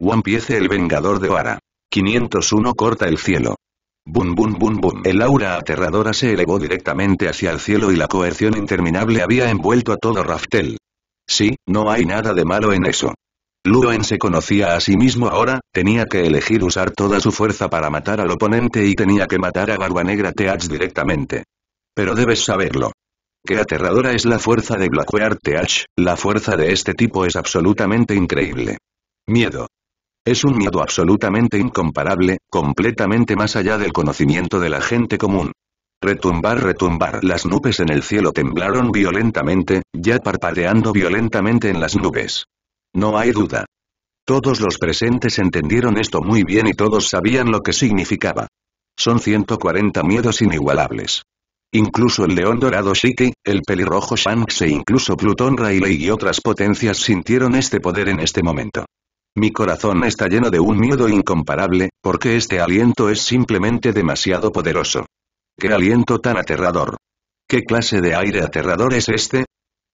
One Piece el Vengador de Oara. 501 corta el cielo. Bum bum bum bum. El aura aterradora se elevó directamente hacia el cielo y la coerción interminable había envuelto a todo Raftel. Sí, no hay nada de malo en eso. Luen se conocía a sí mismo ahora, tenía que elegir usar toda su fuerza para matar al oponente y tenía que matar a Barba Negra Teach directamente. Pero debes saberlo. Qué aterradora es la fuerza de Blackwear Teach, la fuerza de este tipo es absolutamente increíble. Miedo. Es un miedo absolutamente incomparable, completamente más allá del conocimiento de la gente común. Retumbar, retumbar. Las nubes en el cielo temblaron violentamente, ya parpadeando violentamente en las nubes. No hay duda. Todos los presentes entendieron esto muy bien y todos sabían lo que significaba. Son 140 miedos inigualables. Incluso el león dorado Shiki, el pelirrojo Shanks e incluso Plutón Rayleigh y otras potencias sintieron este poder en este momento. Mi corazón está lleno de un miedo incomparable, porque este aliento es simplemente demasiado poderoso. ¡Qué aliento tan aterrador! ¿Qué clase de aire aterrador es este?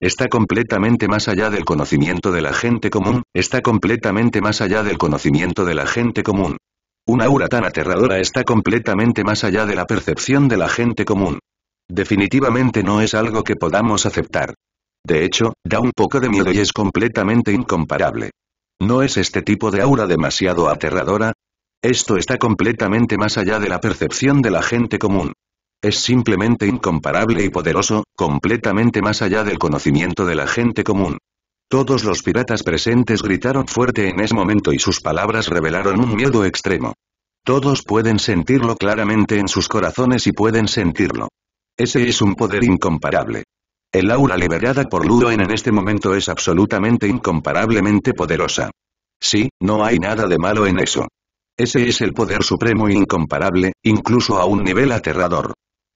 Está completamente más allá del conocimiento de la gente común, está completamente más allá del conocimiento de la gente común. Una aura tan aterradora está completamente más allá de la percepción de la gente común. Definitivamente no es algo que podamos aceptar. De hecho, da un poco de miedo y es completamente incomparable. ¿No es este tipo de aura demasiado aterradora? Esto está completamente más allá de la percepción de la gente común. Es simplemente incomparable y poderoso, completamente más allá del conocimiento de la gente común. Todos los piratas presentes gritaron fuerte en ese momento y sus palabras revelaron un miedo extremo. Todos pueden sentirlo claramente en sus corazones y pueden sentirlo. Ese es un poder incomparable. El aura liberada por Ludo en este momento es absolutamente incomparablemente poderosa. Sí, no hay nada de malo en eso. Ese es el poder supremo e incomparable, incluso a un nivel aterrador.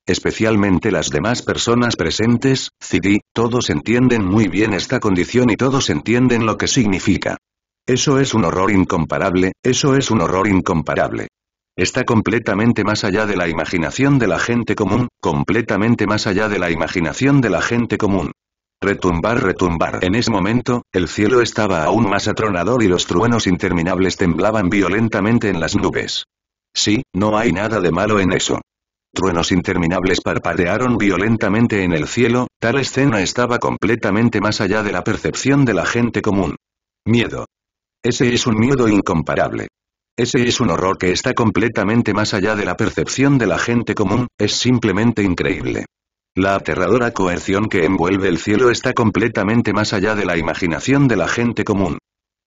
Especialmente las demás personas presentes, Cidi, todos entienden muy bien esta condición y todos entienden lo que significa. Eso es un horror incomparable, eso es un horror incomparable. Está completamente más allá de la imaginación de la gente común, completamente más allá de la imaginación de la gente común. Retumbar, retumbar. En ese momento, el cielo estaba aún más atronador y los truenos interminables temblaban violentamente en las nubes. Sí, no hay nada de malo en eso. Truenos interminables parpadearon violentamente en el cielo, tal escena estaba completamente más allá de la percepción de la gente común. Miedo. Ese es un miedo incomparable. Ese es un horror que está completamente más allá de la percepción de la gente común, es simplemente increíble. La aterradora coerción que envuelve el cielo está completamente más allá de la imaginación de la gente común.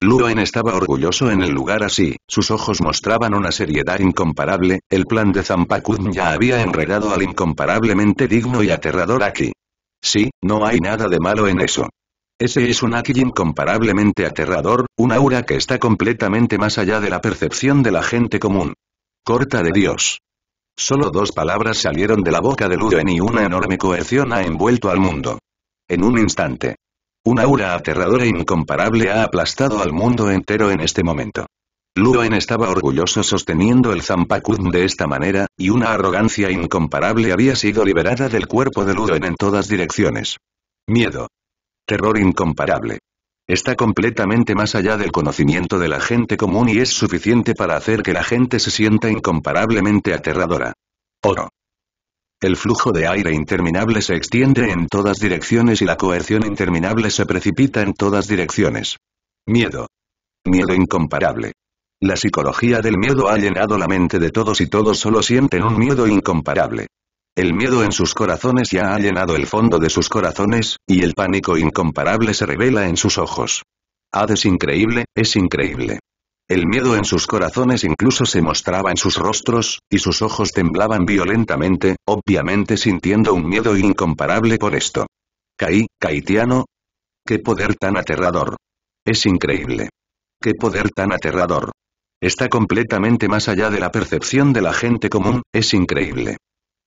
Luen estaba orgulloso en el lugar así, sus ojos mostraban una seriedad incomparable, el plan de Zampakun ya había enredado al incomparablemente digno y aterrador aquí. Sí, no hay nada de malo en eso. Ese es un Aki incomparablemente aterrador, un aura que está completamente más allá de la percepción de la gente común. Corta de Dios. Solo dos palabras salieron de la boca de Luen y una enorme coerción ha envuelto al mundo. En un instante. Un aura aterradora e incomparable ha aplastado al mundo entero en este momento. Luen estaba orgulloso sosteniendo el zampakun de esta manera, y una arrogancia incomparable había sido liberada del cuerpo de Luen en todas direcciones. Miedo, terror incomparable. Está completamente más allá del conocimiento de la gente común y es suficiente para hacer que la gente se sienta incomparablemente aterradora. Oro. El flujo de aire interminable se extiende en todas direcciones y la coerción interminable se precipita en todas direcciones. Miedo. Miedo incomparable. La psicología del miedo ha llenado la mente de todos y todos solo sienten un miedo incomparable. El miedo en sus corazones ya ha llenado el fondo de sus corazones, y el pánico incomparable se revela en sus ojos. ¡Es increíble, es increíble. El miedo en sus corazones incluso se mostraba en sus rostros, y sus ojos temblaban violentamente, obviamente sintiendo un miedo incomparable por esto. Caí, Caitiano. ¡Qué poder tan aterrador! Es increíble. ¡Qué poder tan aterrador! Está completamente más allá de la percepción de la gente común, es increíble.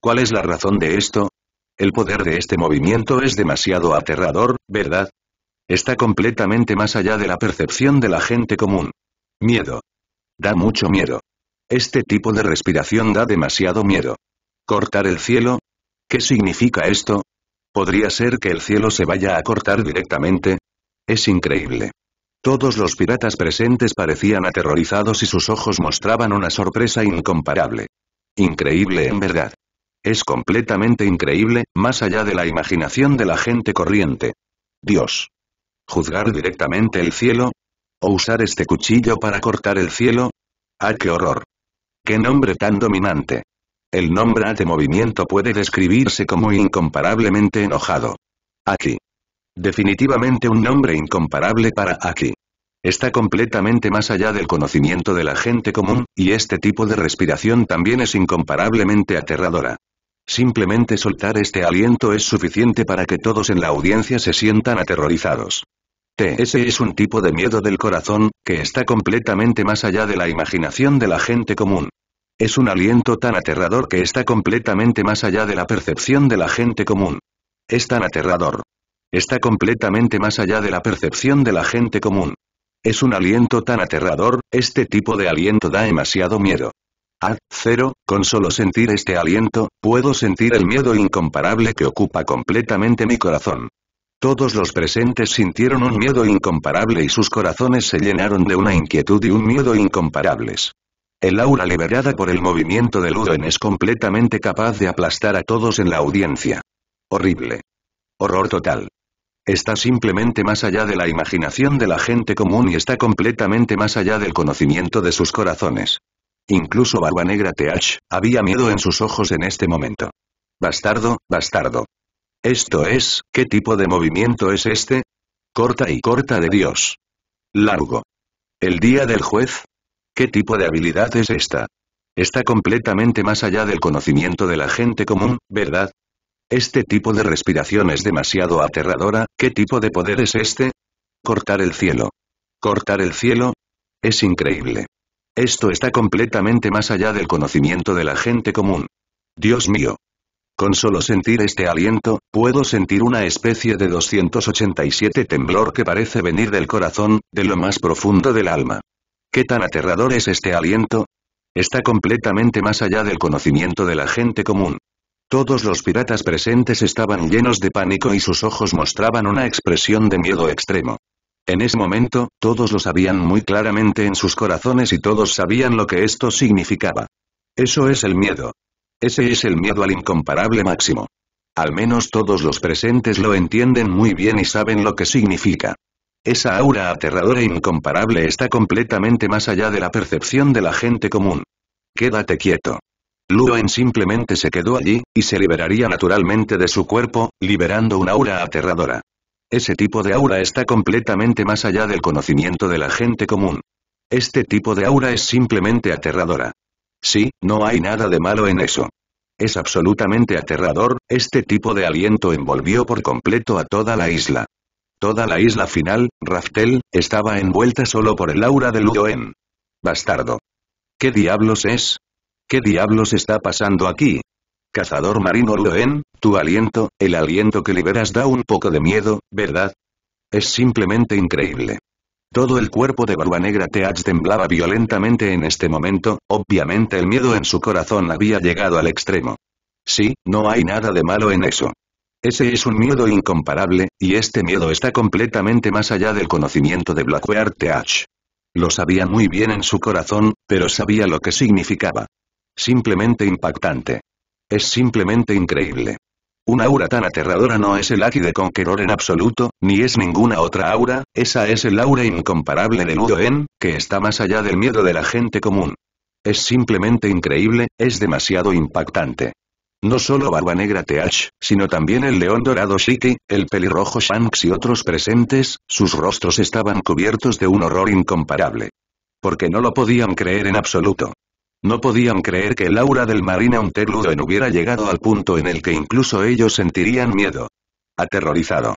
¿Cuál es la razón de esto? El poder de este movimiento es demasiado aterrador, ¿verdad? Está completamente más allá de la percepción de la gente común. Miedo. Da mucho miedo. Este tipo de respiración da demasiado miedo. ¿Cortar el cielo? ¿Qué significa esto? ¿Podría ser que el cielo se vaya a cortar directamente? Es increíble. Todos los piratas presentes parecían aterrorizados y sus ojos mostraban una sorpresa incomparable. Increíble en verdad. Es completamente increíble, más allá de la imaginación de la gente corriente. Dios. ¿Juzgar directamente el cielo? ¿O usar este cuchillo para cortar el cielo? ¡Ah, qué horror! ¡Qué nombre tan dominante! El nombre de movimiento puede describirse como incomparablemente enojado. Aquí, Definitivamente un nombre incomparable para Aki. Está completamente más allá del conocimiento de la gente común, y este tipo de respiración también es incomparablemente aterradora. Simplemente soltar este aliento es suficiente para que todos en la audiencia se sientan aterrorizados. TS es un tipo de miedo del corazón, que está completamente más allá de la imaginación de la gente común. Es un aliento tan aterrador que está completamente más allá de la percepción de la gente común. Es tan aterrador. Está completamente más allá de la percepción de la gente común. Es un aliento tan aterrador, este tipo de aliento da demasiado miedo. Ah, cero, con solo sentir este aliento, puedo sentir el miedo incomparable que ocupa completamente mi corazón. Todos los presentes sintieron un miedo incomparable y sus corazones se llenaron de una inquietud y un miedo incomparables. El aura liberada por el movimiento de Luden es completamente capaz de aplastar a todos en la audiencia. Horrible. Horror total. Está simplemente más allá de la imaginación de la gente común y está completamente más allá del conocimiento de sus corazones. Incluso Barba Negra Th, había miedo en sus ojos en este momento. Bastardo, bastardo. Esto es, ¿qué tipo de movimiento es este? Corta y corta de Dios. Largo. ¿El día del juez? ¿Qué tipo de habilidad es esta? Está completamente más allá del conocimiento de la gente común, ¿verdad? Este tipo de respiración es demasiado aterradora, ¿qué tipo de poder es este? Cortar el cielo. Cortar el cielo. Es increíble. Esto está completamente más allá del conocimiento de la gente común. Dios mío. Con solo sentir este aliento, puedo sentir una especie de 287 temblor que parece venir del corazón, de lo más profundo del alma. ¿Qué tan aterrador es este aliento? Está completamente más allá del conocimiento de la gente común. Todos los piratas presentes estaban llenos de pánico y sus ojos mostraban una expresión de miedo extremo. En ese momento, todos lo sabían muy claramente en sus corazones y todos sabían lo que esto significaba. Eso es el miedo. Ese es el miedo al incomparable máximo. Al menos todos los presentes lo entienden muy bien y saben lo que significa. Esa aura aterradora e incomparable está completamente más allá de la percepción de la gente común. Quédate quieto. Luen simplemente se quedó allí, y se liberaría naturalmente de su cuerpo, liberando una aura aterradora. Ese tipo de aura está completamente más allá del conocimiento de la gente común. Este tipo de aura es simplemente aterradora. Sí, no hay nada de malo en eso. Es absolutamente aterrador, este tipo de aliento envolvió por completo a toda la isla. Toda la isla final, Raftel, estaba envuelta solo por el aura de Ludoen. Bastardo. ¿Qué diablos es? ¿Qué diablos está pasando aquí? Cazador marino Luen, tu aliento, el aliento que liberas da un poco de miedo, ¿verdad? Es simplemente increíble. Todo el cuerpo de Barba Negra Teach temblaba violentamente en este momento, obviamente el miedo en su corazón había llegado al extremo. Sí, no hay nada de malo en eso. Ese es un miedo incomparable, y este miedo está completamente más allá del conocimiento de Blackwear Teach. Lo sabía muy bien en su corazón, pero sabía lo que significaba. Simplemente impactante. Es simplemente increíble. Una aura tan aterradora no es el Aki de Conqueror en absoluto, ni es ninguna otra aura, esa es el aura incomparable de Udoen, que está más allá del miedo de la gente común. Es simplemente increíble, es demasiado impactante. No solo Barba Negra TH, sino también el león dorado Shiki, el pelirrojo Shanks y otros presentes, sus rostros estaban cubiertos de un horror incomparable. Porque no lo podían creer en absoluto. No podían creer que el aura del marina Unterluden hubiera llegado al punto en el que incluso ellos sentirían miedo. Aterrorizado.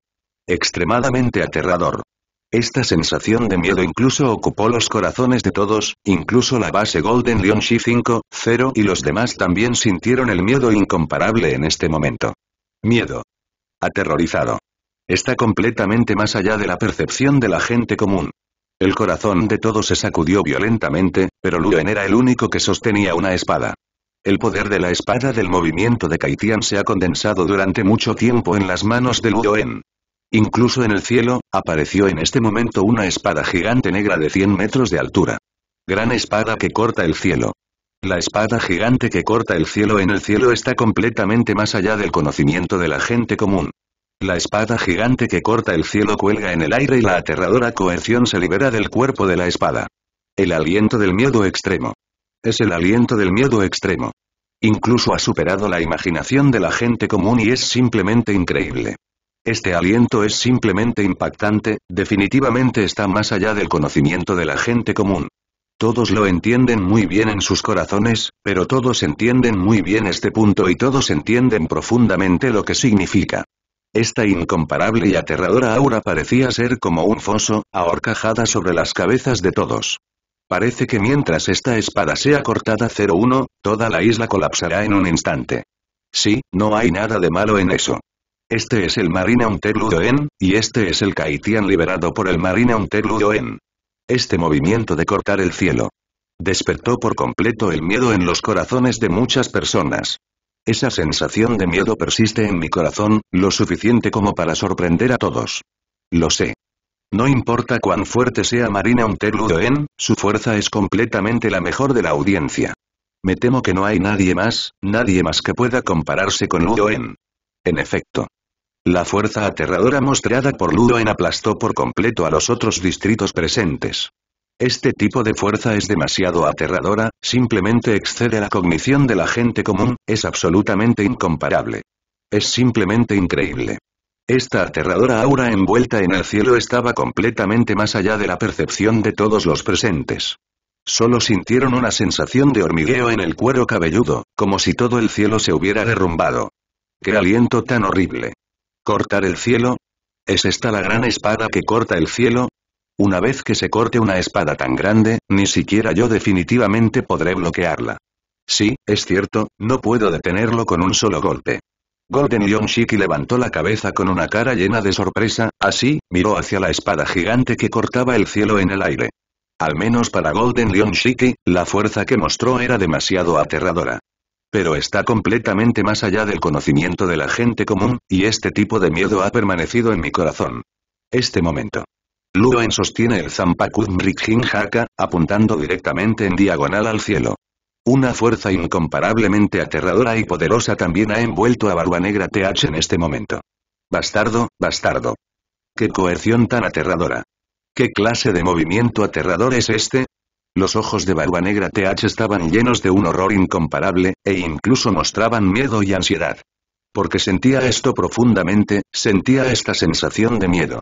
Extremadamente aterrador. Esta sensación de miedo incluso ocupó los corazones de todos, incluso la base Golden Lion Shi 5 0 y los demás también sintieron el miedo incomparable en este momento. Miedo. Aterrorizado. Está completamente más allá de la percepción de la gente común. El corazón de todos se sacudió violentamente, pero Luen era el único que sostenía una espada. El poder de la espada del movimiento de Kaitian se ha condensado durante mucho tiempo en las manos de Luen. Incluso en el cielo, apareció en este momento una espada gigante negra de 100 metros de altura. Gran espada que corta el cielo. La espada gigante que corta el cielo en el cielo está completamente más allá del conocimiento de la gente común. La espada gigante que corta el cielo cuelga en el aire y la aterradora coerción se libera del cuerpo de la espada. El aliento del miedo extremo. Es el aliento del miedo extremo. Incluso ha superado la imaginación de la gente común y es simplemente increíble. Este aliento es simplemente impactante, definitivamente está más allá del conocimiento de la gente común. Todos lo entienden muy bien en sus corazones, pero todos entienden muy bien este punto y todos entienden profundamente lo que significa. Esta incomparable y aterradora aura parecía ser como un foso, ahorcajada sobre las cabezas de todos. Parece que mientras esta espada sea cortada 01, toda la isla colapsará en un instante. Sí, no hay nada de malo en eso. Este es el Marina Unterludoen, y este es el Kaitian liberado por el Marina Unterludoen. Este movimiento de cortar el cielo. Despertó por completo el miedo en los corazones de muchas personas. Esa sensación de miedo persiste en mi corazón, lo suficiente como para sorprender a todos. Lo sé. No importa cuán fuerte sea Marina Ludoen, su fuerza es completamente la mejor de la audiencia. Me temo que no hay nadie más, nadie más que pueda compararse con Ludoen. En efecto. La fuerza aterradora mostrada por Ludoen aplastó por completo a los otros distritos presentes. Este tipo de fuerza es demasiado aterradora, simplemente excede la cognición de la gente común, es absolutamente incomparable. Es simplemente increíble. Esta aterradora aura envuelta en el cielo estaba completamente más allá de la percepción de todos los presentes. Solo sintieron una sensación de hormigueo en el cuero cabelludo, como si todo el cielo se hubiera derrumbado. ¡Qué aliento tan horrible! ¿Cortar el cielo? ¿Es esta la gran espada que corta el cielo? Una vez que se corte una espada tan grande, ni siquiera yo definitivamente podré bloquearla. Sí, es cierto, no puedo detenerlo con un solo golpe. Golden Shiki levantó la cabeza con una cara llena de sorpresa, así, miró hacia la espada gigante que cortaba el cielo en el aire. Al menos para Golden Shiki, la fuerza que mostró era demasiado aterradora. Pero está completamente más allá del conocimiento de la gente común, y este tipo de miedo ha permanecido en mi corazón. Este momento en sostiene el Zampakun Rikjin Haka, apuntando directamente en diagonal al cielo. Una fuerza incomparablemente aterradora y poderosa también ha envuelto a Barba Negra TH en este momento. Bastardo, bastardo. ¡Qué coerción tan aterradora! ¿Qué clase de movimiento aterrador es este? Los ojos de Barba Negra TH estaban llenos de un horror incomparable, e incluso mostraban miedo y ansiedad. Porque sentía esto profundamente, sentía esta sensación de miedo.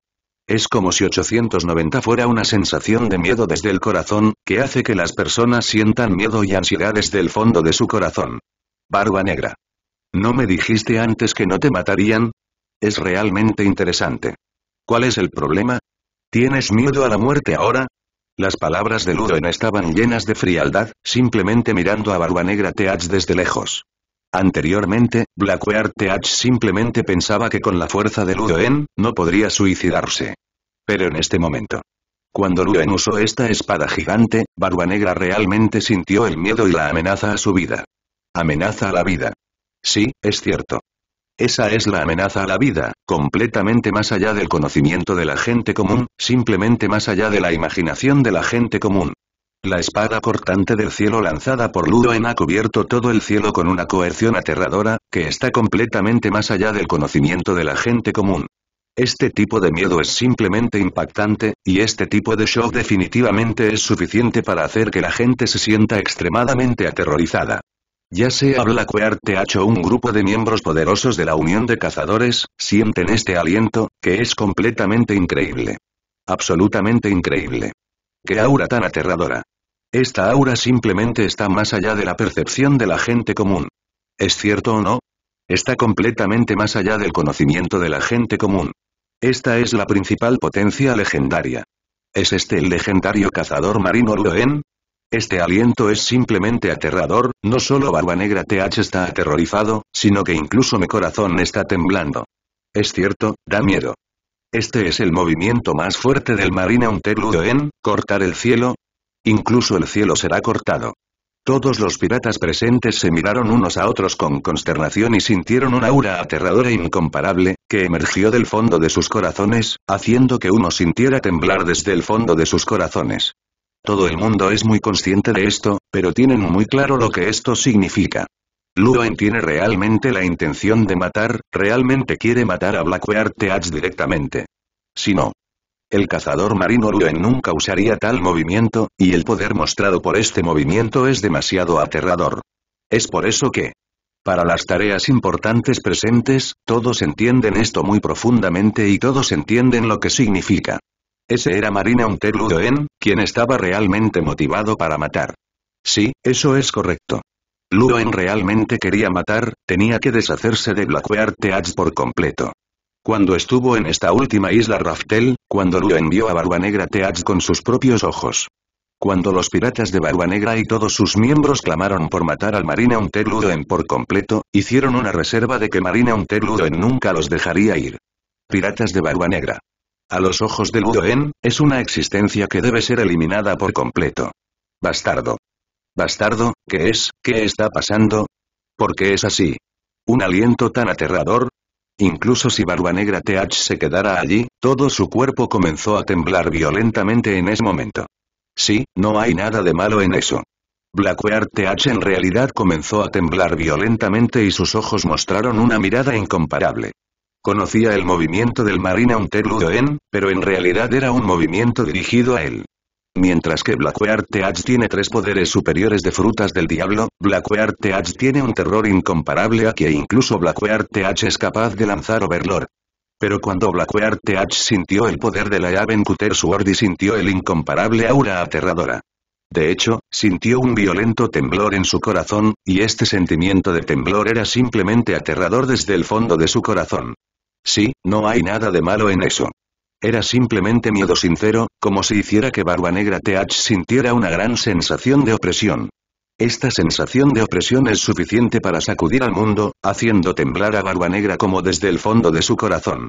Es como si 890 fuera una sensación de miedo desde el corazón, que hace que las personas sientan miedo y ansiedad desde el fondo de su corazón. Barba negra. ¿No me dijiste antes que no te matarían? Es realmente interesante. ¿Cuál es el problema? ¿Tienes miedo a la muerte ahora? Las palabras de en estaban llenas de frialdad, simplemente mirando a Barba Negra Teach desde lejos. Anteriormente, Blackheart Teach simplemente pensaba que con la fuerza de Luen, no podría suicidarse. Pero en este momento. Cuando Luen usó esta espada gigante, Barba Negra realmente sintió el miedo y la amenaza a su vida. Amenaza a la vida. Sí, es cierto. Esa es la amenaza a la vida, completamente más allá del conocimiento de la gente común, simplemente más allá de la imaginación de la gente común. La espada cortante del cielo lanzada por en ha cubierto todo el cielo con una coerción aterradora, que está completamente más allá del conocimiento de la gente común. Este tipo de miedo es simplemente impactante, y este tipo de shock definitivamente es suficiente para hacer que la gente se sienta extremadamente aterrorizada. Ya sea habla TH o un grupo de miembros poderosos de la Unión de Cazadores, sienten este aliento, que es completamente increíble. Absolutamente increíble. ¡Qué aura tan aterradora! Esta aura simplemente está más allá de la percepción de la gente común. ¿Es cierto o no? Está completamente más allá del conocimiento de la gente común. Esta es la principal potencia legendaria. ¿Es este el legendario cazador marino Loen? Este aliento es simplemente aterrador, no solo Barba Negra TH está aterrorizado, sino que incluso mi corazón está temblando. Es cierto, da miedo. Este es el movimiento más fuerte del Marina Luen, cortar el cielo, Incluso el cielo será cortado. Todos los piratas presentes se miraron unos a otros con consternación y sintieron una aura aterradora e incomparable, que emergió del fondo de sus corazones, haciendo que uno sintiera temblar desde el fondo de sus corazones. Todo el mundo es muy consciente de esto, pero tienen muy claro lo que esto significa. Luan tiene realmente la intención de matar, realmente quiere matar a Blackwear Teach directamente. Si no, el cazador marino Luen nunca usaría tal movimiento, y el poder mostrado por este movimiento es demasiado aterrador. Es por eso que, para las tareas importantes presentes, todos entienden esto muy profundamente y todos entienden lo que significa. Ese era Marina Luen, quien estaba realmente motivado para matar. Sí, eso es correcto. Luen realmente quería matar, tenía que deshacerse de Blackbeard Teach por completo. Cuando estuvo en esta última isla Raftel, cuando Ludoen envió a Barbanegra Teads con sus propios ojos. Cuando los piratas de Barbanegra y todos sus miembros clamaron por matar al Marina en por completo, hicieron una reserva de que Marina Ludoen nunca los dejaría ir. Piratas de Barbanegra. A los ojos de Ludoen, es una existencia que debe ser eliminada por completo. Bastardo. Bastardo, ¿qué es? ¿Qué está pasando? ¿Por qué es así? Un aliento tan aterrador, Incluso si Negra Th se quedara allí, todo su cuerpo comenzó a temblar violentamente en ese momento. Sí, no hay nada de malo en eso. Blackwear TH en realidad comenzó a temblar violentamente y sus ojos mostraron una mirada incomparable. Conocía el movimiento del Marina Unterludoen, pero en realidad era un movimiento dirigido a él. Mientras que Blackheart Teach tiene tres poderes superiores de frutas del diablo, Blackheart Teach tiene un terror incomparable a que incluso Blackheart TH es capaz de lanzar Overlord. Pero cuando Blackheart Teach sintió el poder de la ave en Cutter Sword y sintió el incomparable aura aterradora. De hecho, sintió un violento temblor en su corazón, y este sentimiento de temblor era simplemente aterrador desde el fondo de su corazón. Sí, no hay nada de malo en eso. Era simplemente miedo sincero, como si hiciera que Barba Negra TH sintiera una gran sensación de opresión. Esta sensación de opresión es suficiente para sacudir al mundo, haciendo temblar a Barba Negra como desde el fondo de su corazón.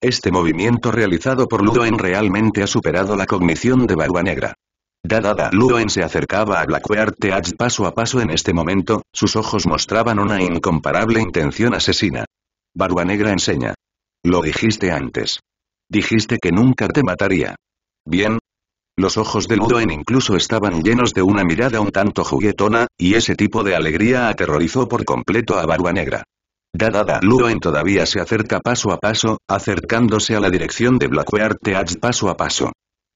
Este movimiento realizado por Ludoen realmente ha superado la cognición de Barba Negra. Dada Ludoen se acercaba a Blackwear TH paso a paso en este momento, sus ojos mostraban una incomparable intención asesina. Barba Negra enseña. Lo dijiste antes. Dijiste que nunca te mataría. Bien. Los ojos de Ludoen incluso estaban llenos de una mirada un tanto juguetona, y ese tipo de alegría aterrorizó por completo a Barba Negra. Dada da, Ludoen todavía se acerca paso a paso, acercándose a la dirección de Blackwear Teach paso a paso.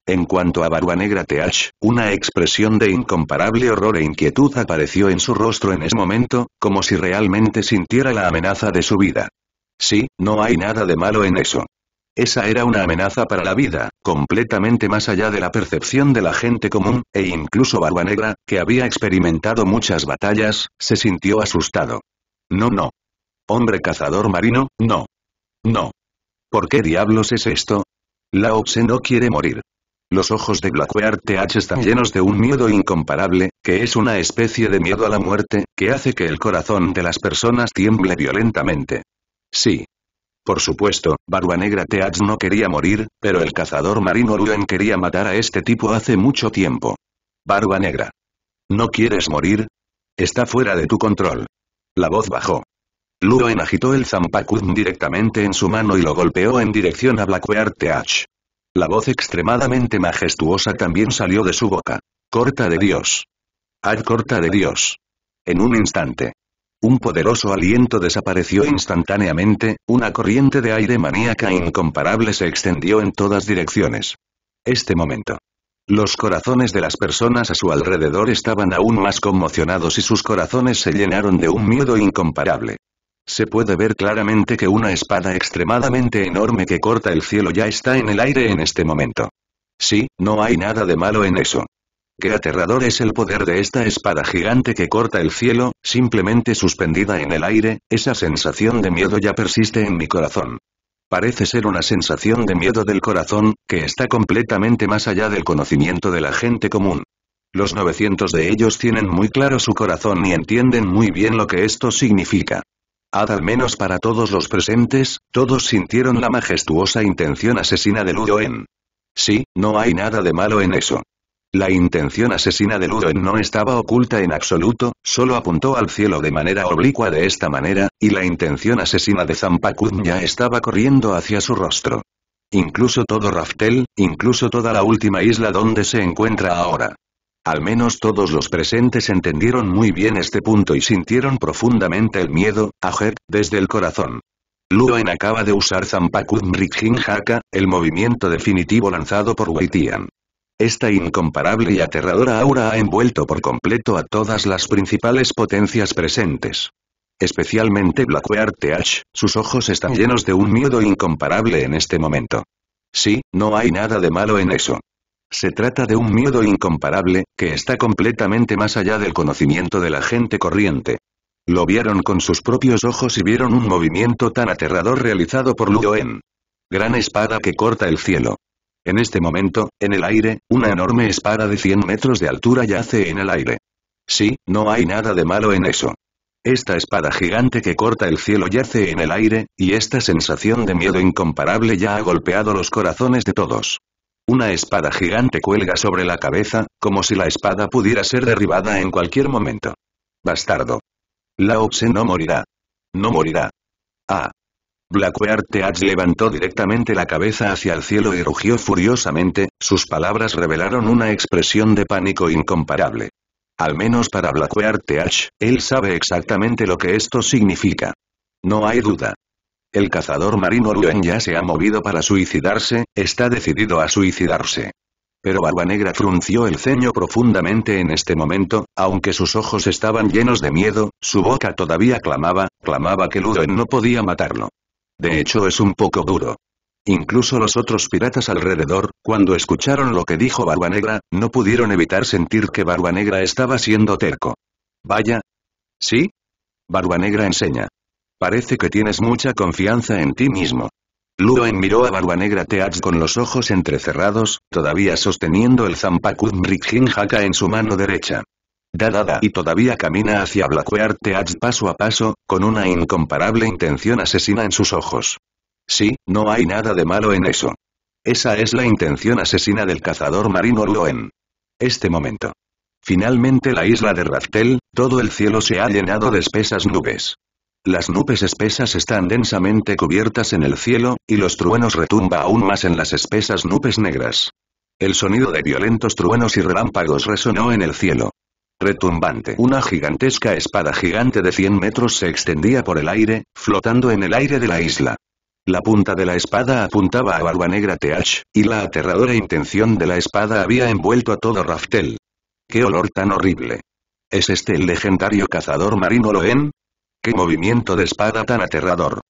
En cuanto a Barba Negra Teach, una expresión de incomparable horror e inquietud apareció en su rostro en ese momento, como si realmente sintiera la amenaza de su vida. Sí, no hay nada de malo en eso. Esa era una amenaza para la vida, completamente más allá de la percepción de la gente común, e incluso Barba Negra, que había experimentado muchas batallas, se sintió asustado. No, no. Hombre cazador marino, no. No. ¿Por qué diablos es esto? Lao Tse no quiere morir. Los ojos de Blackwear TH están llenos de un miedo incomparable, que es una especie de miedo a la muerte, que hace que el corazón de las personas tiemble violentamente. Sí, por supuesto, Negra Teach no quería morir, pero el cazador marino Luen quería matar a este tipo hace mucho tiempo. Barba Negra. ¿No quieres morir? Está fuera de tu control. La voz bajó. Luen agitó el Zampakun directamente en su mano y lo golpeó en dirección a Blackwear Teach. La voz extremadamente majestuosa también salió de su boca. Corta de Dios. Ad corta de Dios. En un instante. Un poderoso aliento desapareció instantáneamente, una corriente de aire maníaca incomparable se extendió en todas direcciones. Este momento. Los corazones de las personas a su alrededor estaban aún más conmocionados y sus corazones se llenaron de un miedo incomparable. Se puede ver claramente que una espada extremadamente enorme que corta el cielo ya está en el aire en este momento. Sí, no hay nada de malo en eso. Qué aterrador es el poder de esta espada gigante que corta el cielo, simplemente suspendida en el aire, esa sensación de miedo ya persiste en mi corazón. Parece ser una sensación de miedo del corazón, que está completamente más allá del conocimiento de la gente común. Los 900 de ellos tienen muy claro su corazón y entienden muy bien lo que esto significa. Ad al menos para todos los presentes, todos sintieron la majestuosa intención asesina de Ludoen. Sí, no hay nada de malo en eso. La intención asesina de Luwen no estaba oculta en absoluto, solo apuntó al cielo de manera oblicua de esta manera, y la intención asesina de ya estaba corriendo hacia su rostro. Incluso todo Raftel, incluso toda la última isla donde se encuentra ahora. Al menos todos los presentes entendieron muy bien este punto y sintieron profundamente el miedo, a Jet, desde el corazón. Luen acaba de usar Rikhin Haka, el movimiento definitivo lanzado por Weitian. Esta incomparable y aterradora aura ha envuelto por completo a todas las principales potencias presentes. Especialmente Blackwear Teach, sus ojos están llenos de un miedo incomparable en este momento. Sí, no hay nada de malo en eso. Se trata de un miedo incomparable, que está completamente más allá del conocimiento de la gente corriente. Lo vieron con sus propios ojos y vieron un movimiento tan aterrador realizado por Luoen. Gran espada que corta el cielo. En este momento, en el aire, una enorme espada de 100 metros de altura yace en el aire. Sí, no hay nada de malo en eso. Esta espada gigante que corta el cielo yace en el aire, y esta sensación de miedo incomparable ya ha golpeado los corazones de todos. Una espada gigante cuelga sobre la cabeza, como si la espada pudiera ser derribada en cualquier momento. Bastardo. La Tse no morirá. No morirá. Ah, Blackwear levantó directamente la cabeza hacia el cielo y rugió furiosamente, sus palabras revelaron una expresión de pánico incomparable. Al menos para Blackwear él sabe exactamente lo que esto significa. No hay duda. El cazador marino Luen ya se ha movido para suicidarse, está decidido a suicidarse. Pero Barba Negra frunció el ceño profundamente en este momento, aunque sus ojos estaban llenos de miedo, su boca todavía clamaba, clamaba que Luen no podía matarlo. De hecho es un poco duro. Incluso los otros piratas alrededor, cuando escucharon lo que dijo Barba Negra, no pudieron evitar sentir que Barba Negra estaba siendo terco. Vaya. ¿Sí? Barba Negra enseña. Parece que tienes mucha confianza en ti mismo. Luo miró a Barbanegra Teach con los ojos entrecerrados, todavía sosteniendo el Zampacud Mrigjin en su mano derecha da y todavía camina hacia Blackwear Teach paso a paso, con una incomparable intención asesina en sus ojos. Sí, no hay nada de malo en eso. Esa es la intención asesina del cazador marino Luen. Este momento. Finalmente la isla de Raftel, todo el cielo se ha llenado de espesas nubes. Las nubes espesas están densamente cubiertas en el cielo, y los truenos retumba aún más en las espesas nubes negras. El sonido de violentos truenos y relámpagos resonó en el cielo retumbante. Una gigantesca espada gigante de 100 metros se extendía por el aire, flotando en el aire de la isla. La punta de la espada apuntaba a Barba Negra Teach, y la aterradora intención de la espada había envuelto a todo Raftel. ¡Qué olor tan horrible! ¿Es este el legendario cazador marino Loen? ¡Qué movimiento de espada tan aterrador!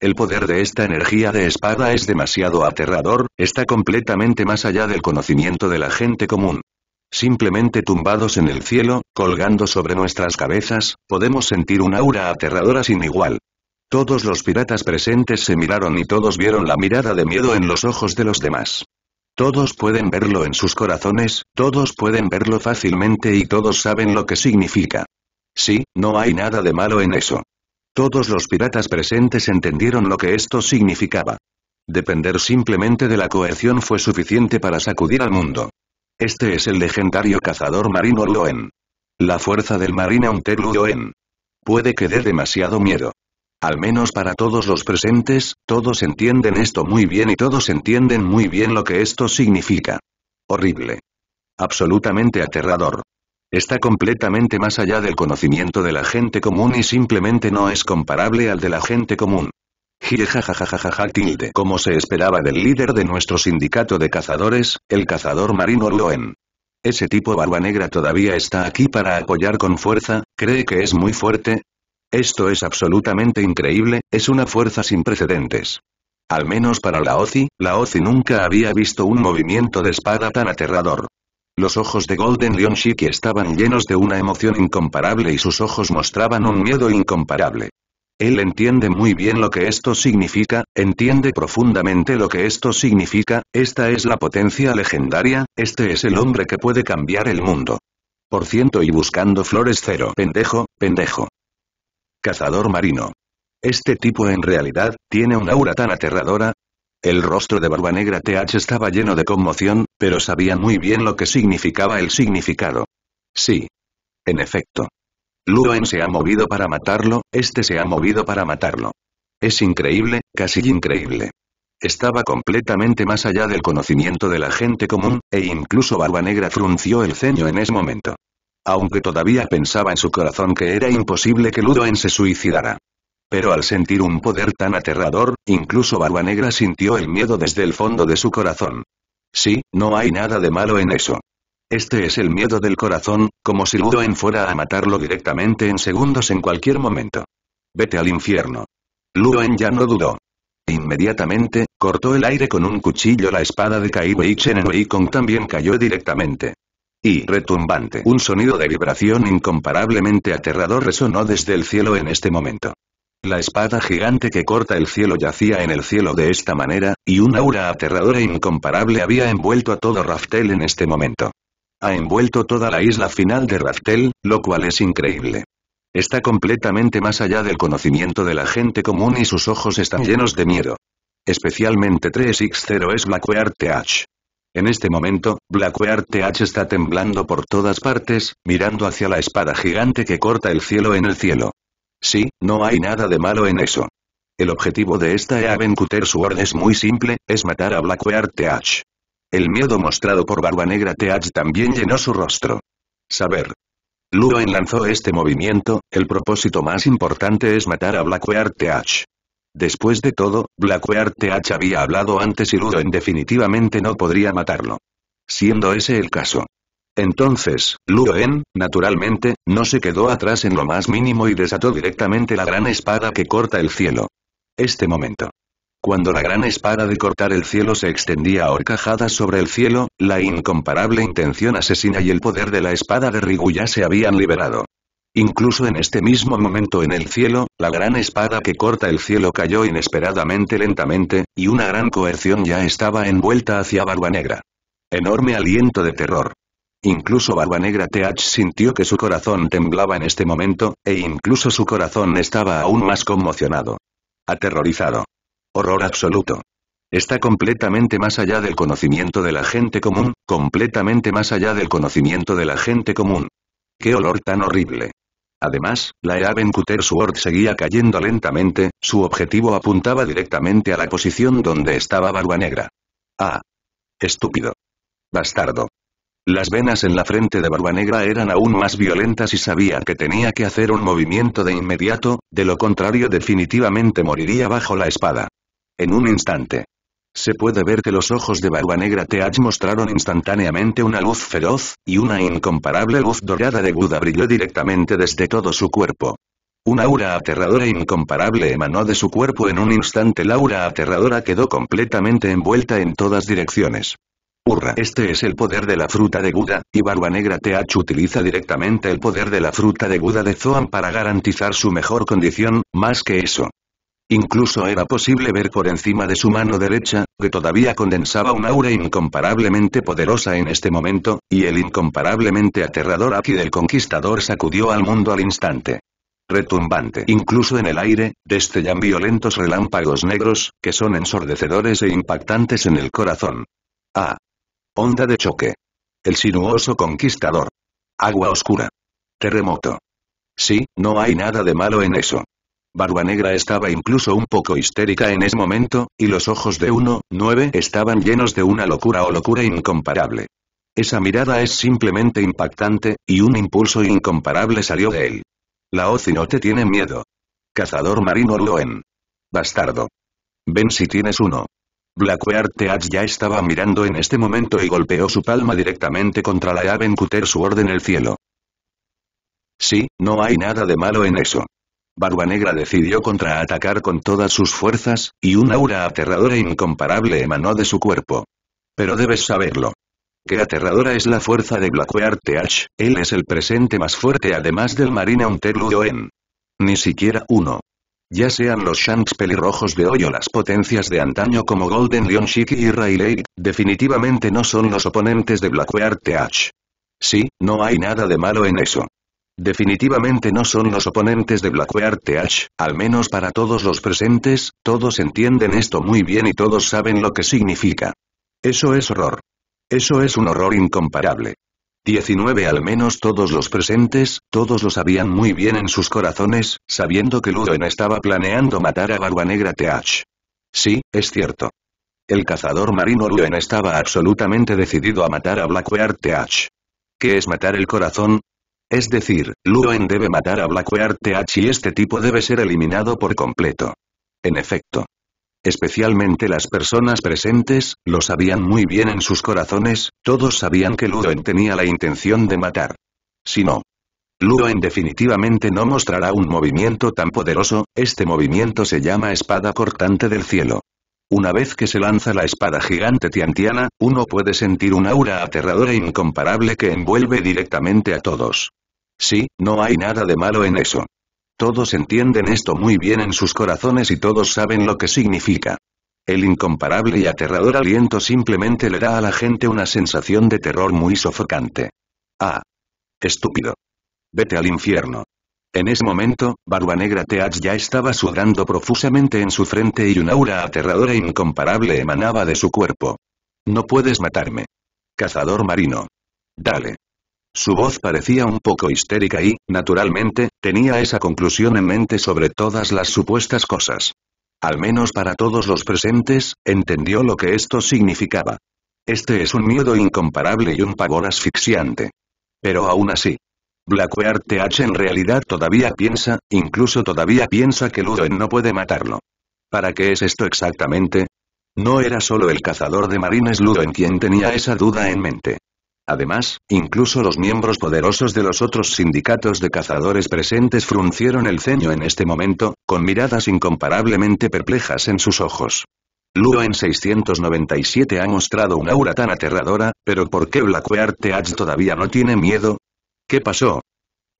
El poder de esta energía de espada es demasiado aterrador, está completamente más allá del conocimiento de la gente común simplemente tumbados en el cielo, colgando sobre nuestras cabezas, podemos sentir un aura aterradora sin igual. Todos los piratas presentes se miraron y todos vieron la mirada de miedo en los ojos de los demás. Todos pueden verlo en sus corazones, todos pueden verlo fácilmente y todos saben lo que significa. Sí, no hay nada de malo en eso. Todos los piratas presentes entendieron lo que esto significaba. Depender simplemente de la coerción fue suficiente para sacudir al mundo. Este es el legendario cazador marino Loen. La fuerza del marina Hunter Loen. Puede que dé demasiado miedo. Al menos para todos los presentes, todos entienden esto muy bien y todos entienden muy bien lo que esto significa. Horrible. Absolutamente aterrador. Está completamente más allá del conocimiento de la gente común y simplemente no es comparable al de la gente común. Jirejajajajaja tilde Como se esperaba del líder de nuestro sindicato de cazadores, el cazador marino Loen. Ese tipo barba negra todavía está aquí para apoyar con fuerza, cree que es muy fuerte. Esto es absolutamente increíble, es una fuerza sin precedentes. Al menos para la Ozi, la Ozi nunca había visto un movimiento de espada tan aterrador. Los ojos de Golden Lion Shiki estaban llenos de una emoción incomparable y sus ojos mostraban un miedo incomparable. Él entiende muy bien lo que esto significa, entiende profundamente lo que esto significa, esta es la potencia legendaria, este es el hombre que puede cambiar el mundo. Por ciento y buscando flores cero. Pendejo, pendejo. Cazador marino. Este tipo en realidad, tiene una aura tan aterradora, el rostro de Barba Negra TH estaba lleno de conmoción, pero sabía muy bien lo que significaba el significado. Sí. En efecto. Ludoen se ha movido para matarlo, este se ha movido para matarlo. Es increíble, casi increíble. Estaba completamente más allá del conocimiento de la gente común, e incluso Barba Negra frunció el ceño en ese momento. Aunque todavía pensaba en su corazón que era imposible que Ludoen se suicidara. Pero al sentir un poder tan aterrador, incluso Barba Negra sintió el miedo desde el fondo de su corazón. Sí, no hay nada de malo en eso. Este es el miedo del corazón, como si Ludoen fuera a matarlo directamente en segundos en cualquier momento. Vete al infierno. Luen ya no dudó. Inmediatamente, cortó el aire con un cuchillo la espada de Kai Wei en Kong también cayó directamente. Y retumbante, un sonido de vibración incomparablemente aterrador resonó desde el cielo en este momento. La espada gigante que corta el cielo yacía en el cielo de esta manera, y un aura aterradora e incomparable había envuelto a todo Raftel en este momento ha envuelto toda la isla final de Raftel, lo cual es increíble. Está completamente más allá del conocimiento de la gente común y sus ojos están llenos de miedo. Especialmente 3x0 es Blackwear TH. En este momento, Blackwear TH está temblando por todas partes, mirando hacia la espada gigante que corta el cielo en el cielo. Sí, no hay nada de malo en eso. El objetivo de esta Avencuter Sword es muy simple, es matar a Blackwear TH. El miedo mostrado por Barba Negra Teach también llenó su rostro. Saber. Luen lanzó este movimiento, el propósito más importante es matar a Blackwear Teach. Después de todo, Blackwear Teach había hablado antes y Luen definitivamente no podría matarlo. Siendo ese el caso. Entonces, Luen, naturalmente, no se quedó atrás en lo más mínimo y desató directamente la gran espada que corta el cielo. Este momento. Cuando la gran espada de cortar el cielo se extendía horcajada sobre el cielo, la incomparable intención asesina y el poder de la espada de Riguya se habían liberado. Incluso en este mismo momento en el cielo, la gran espada que corta el cielo cayó inesperadamente lentamente, y una gran coerción ya estaba envuelta hacia Barba Negra. Enorme aliento de terror. Incluso Barba Negra TH sintió que su corazón temblaba en este momento, e incluso su corazón estaba aún más conmocionado. Aterrorizado. Horror absoluto. Está completamente más allá del conocimiento de la gente común, completamente más allá del conocimiento de la gente común. ¡Qué olor tan horrible! Además, la Eaven Cutter Sword seguía cayendo lentamente, su objetivo apuntaba directamente a la posición donde estaba Barba Negra. ¡Ah! Estúpido. Bastardo. Las venas en la frente de Barba Negra eran aún más violentas y sabía que tenía que hacer un movimiento de inmediato, de lo contrario definitivamente moriría bajo la espada en un instante. Se puede ver que los ojos de Barba Negra Teach mostraron instantáneamente una luz feroz, y una incomparable luz dorada de Buda brilló directamente desde todo su cuerpo. Una aura aterradora e incomparable emanó de su cuerpo en un instante. La aura aterradora quedó completamente envuelta en todas direcciones. Hurra. este es el poder de la fruta de Buda, y Barba Negra TH utiliza directamente el poder de la fruta de Buda de Zoan para garantizar su mejor condición, más que eso, Incluso era posible ver por encima de su mano derecha, que todavía condensaba un aura incomparablemente poderosa en este momento, y el incomparablemente aterrador aquí del conquistador sacudió al mundo al instante. Retumbante incluso en el aire, destellan violentos relámpagos negros, que son ensordecedores e impactantes en el corazón. Ah. Onda de choque. El sinuoso conquistador. Agua oscura. Terremoto. Sí, no hay nada de malo en eso. Barba Negra estaba incluso un poco histérica en ese momento, y los ojos de uno, nueve estaban llenos de una locura o locura incomparable. Esa mirada es simplemente impactante, y un impulso incomparable salió de él. La Ozi no te tiene miedo. Cazador marino Loen. Bastardo. Ven si tienes uno. Blackwear Teach ya estaba mirando en este momento y golpeó su palma directamente contra la SWORD en su orden el cielo. Sí, no hay nada de malo en eso. Barba Negra decidió contraatacar con todas sus fuerzas, y un aura aterradora e incomparable emanó de su cuerpo. Pero debes saberlo. Qué aterradora es la fuerza de Blackwear TH, él es el presente más fuerte además del Marine Ludoen. Ni siquiera uno. Ya sean los Shanks pelirrojos de hoy o las potencias de antaño como Golden Lion Shiki y Rayleigh, definitivamente no son los oponentes de Blackwear TH. Sí, no hay nada de malo en eso. Definitivamente no son los oponentes de Blackwear TH, al menos para todos los presentes, todos entienden esto muy bien y todos saben lo que significa. Eso es horror. Eso es un horror incomparable. 19 al menos todos los presentes, todos lo sabían muy bien en sus corazones, sabiendo que Luen estaba planeando matar a Barba Negra TH. Sí, es cierto. El cazador marino Luen estaba absolutamente decidido a matar a Blackwear TH. ¿Qué es matar el corazón? Es decir, Luen debe matar a Blackwear TH y este tipo debe ser eliminado por completo. En efecto. Especialmente las personas presentes, lo sabían muy bien en sus corazones, todos sabían que Luen tenía la intención de matar. Si no, Luen definitivamente no mostrará un movimiento tan poderoso, este movimiento se llama espada cortante del cielo. Una vez que se lanza la espada gigante tiantiana, uno puede sentir un aura aterradora e incomparable que envuelve directamente a todos. Sí, no hay nada de malo en eso. Todos entienden esto muy bien en sus corazones y todos saben lo que significa. El incomparable y aterrador aliento simplemente le da a la gente una sensación de terror muy sofocante. Ah. Estúpido. Vete al infierno. En ese momento, Barba Negra Teach ya estaba sudando profusamente en su frente y un aura aterradora e incomparable emanaba de su cuerpo. No puedes matarme. Cazador marino. Dale. Su voz parecía un poco histérica y, naturalmente, tenía esa conclusión en mente sobre todas las supuestas cosas. Al menos para todos los presentes, entendió lo que esto significaba. Este es un miedo incomparable y un pavor asfixiante. Pero aún así. Blackheart TH en realidad todavía piensa, incluso todavía piensa que Ludoen no puede matarlo. ¿Para qué es esto exactamente? No era solo el cazador de marines en quien tenía esa duda en mente. Además, incluso los miembros poderosos de los otros sindicatos de cazadores presentes fruncieron el ceño en este momento, con miradas incomparablemente perplejas en sus ojos. Luo en 697 ha mostrado una aura tan aterradora, pero ¿por qué Blackwear Teach todavía no tiene miedo? ¿Qué pasó?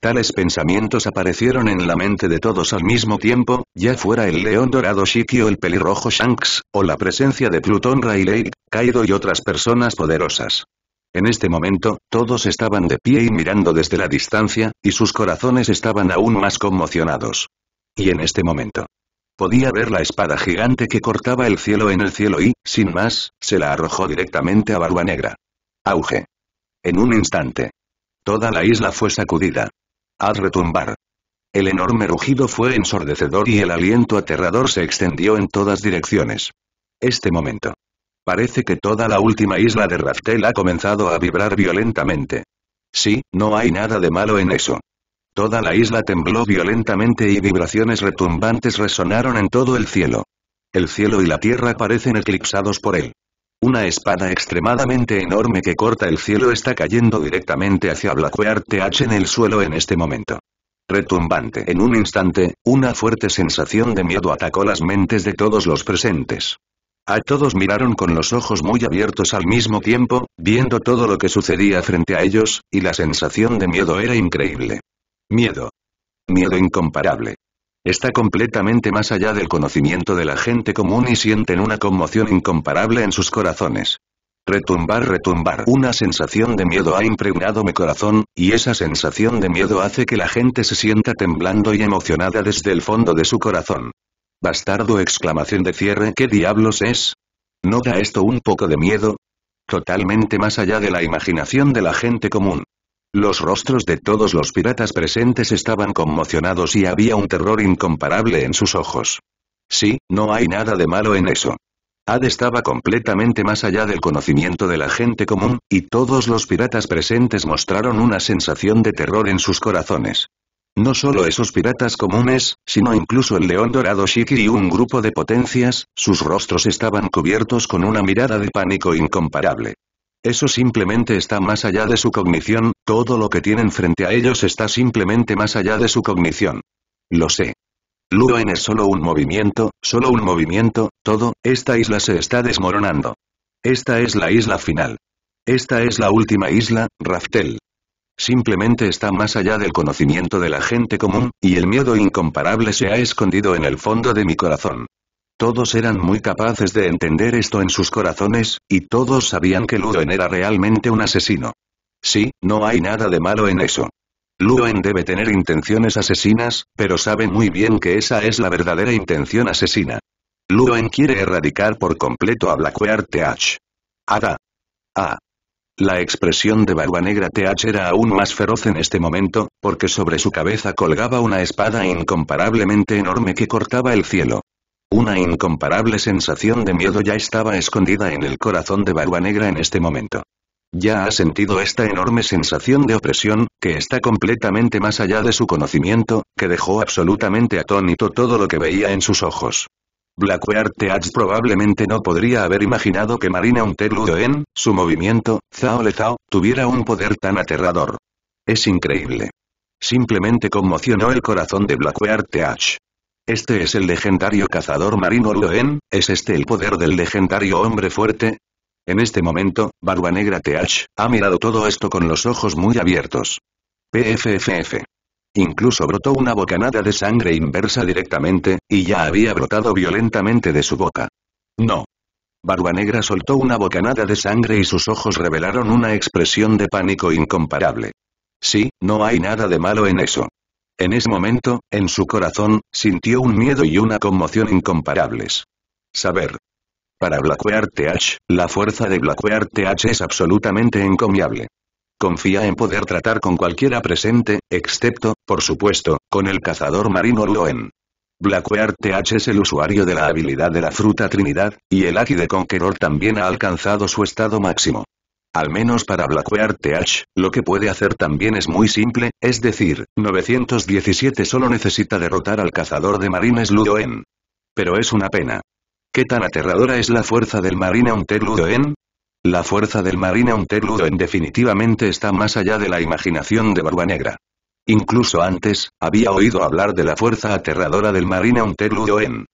Tales pensamientos aparecieron en la mente de todos al mismo tiempo, ya fuera el león dorado Shiki o el pelirrojo Shanks, o la presencia de Plutón Rayleigh, Kaido y otras personas poderosas. En este momento, todos estaban de pie y mirando desde la distancia, y sus corazones estaban aún más conmocionados. Y en este momento. Podía ver la espada gigante que cortaba el cielo en el cielo y, sin más, se la arrojó directamente a Barba Negra. Auge. En un instante. Toda la isla fue sacudida. Haz retumbar. El enorme rugido fue ensordecedor y el aliento aterrador se extendió en todas direcciones. Este momento. Parece que toda la última isla de Raftel ha comenzado a vibrar violentamente. Sí, no hay nada de malo en eso. Toda la isla tembló violentamente y vibraciones retumbantes resonaron en todo el cielo. El cielo y la tierra parecen eclipsados por él. Una espada extremadamente enorme que corta el cielo está cayendo directamente hacia Blackbeard TH en el suelo en este momento. Retumbante. En un instante, una fuerte sensación de miedo atacó las mentes de todos los presentes. A todos miraron con los ojos muy abiertos al mismo tiempo, viendo todo lo que sucedía frente a ellos, y la sensación de miedo era increíble. Miedo. Miedo incomparable. Está completamente más allá del conocimiento de la gente común y sienten una conmoción incomparable en sus corazones. Retumbar, retumbar. Una sensación de miedo ha impregnado mi corazón, y esa sensación de miedo hace que la gente se sienta temblando y emocionada desde el fondo de su corazón. Bastardo exclamación de cierre ¿Qué diablos es? ¿No da esto un poco de miedo? Totalmente más allá de la imaginación de la gente común. Los rostros de todos los piratas presentes estaban conmocionados y había un terror incomparable en sus ojos. Sí, no hay nada de malo en eso. Ad estaba completamente más allá del conocimiento de la gente común, y todos los piratas presentes mostraron una sensación de terror en sus corazones. No solo esos piratas comunes, sino incluso el león dorado Shiki y un grupo de potencias, sus rostros estaban cubiertos con una mirada de pánico incomparable. Eso simplemente está más allá de su cognición, todo lo que tienen frente a ellos está simplemente más allá de su cognición. Lo sé. Luen es solo un movimiento, solo un movimiento, todo, esta isla se está desmoronando. Esta es la isla final. Esta es la última isla, Raftel. Simplemente está más allá del conocimiento de la gente común, y el miedo incomparable se ha escondido en el fondo de mi corazón. Todos eran muy capaces de entender esto en sus corazones, y todos sabían que Luen era realmente un asesino. Sí, no hay nada de malo en eso. Luen debe tener intenciones asesinas, pero sabe muy bien que esa es la verdadera intención asesina. Luen quiere erradicar por completo a Blackwear TH. Ada. Ah. La expresión de Barba Negra TH era aún más feroz en este momento, porque sobre su cabeza colgaba una espada incomparablemente enorme que cortaba el cielo. Una incomparable sensación de miedo ya estaba escondida en el corazón de Barba Negra en este momento. Ya ha sentido esta enorme sensación de opresión, que está completamente más allá de su conocimiento, que dejó absolutamente atónito todo lo que veía en sus ojos. The Teach probablemente no podría haber imaginado que Marina Unterludo en, su movimiento, Zao Le Zao, tuviera un poder tan aterrador. Es increíble. Simplemente conmocionó el corazón de The TH. Este es el legendario cazador marino Loen, ¿es este el poder del legendario hombre fuerte? En este momento, Barba Negra TH, ha mirado todo esto con los ojos muy abiertos. PFFF. Incluso brotó una bocanada de sangre inversa directamente, y ya había brotado violentamente de su boca. No. Barba Negra soltó una bocanada de sangre y sus ojos revelaron una expresión de pánico incomparable. Sí, no hay nada de malo en eso. En ese momento, en su corazón, sintió un miedo y una conmoción incomparables. Saber. Para Blackwear TH, la fuerza de Blackwear TH es absolutamente encomiable. Confía en poder tratar con cualquiera presente, excepto, por supuesto, con el cazador marino Ludoen. Blackwear TH es el usuario de la habilidad de la fruta Trinidad, y el Aki de Conqueror también ha alcanzado su estado máximo. Al menos para Blackwear TH, lo que puede hacer también es muy simple, es decir, 917 solo necesita derrotar al cazador de marines Ludoen. Pero es una pena. ¿Qué tan aterradora es la fuerza del marine Hunter Ludoen? La fuerza del marina Unterludoen definitivamente está más allá de la imaginación de Barba Negra. Incluso antes, había oído hablar de la fuerza aterradora del marine Unterludoen.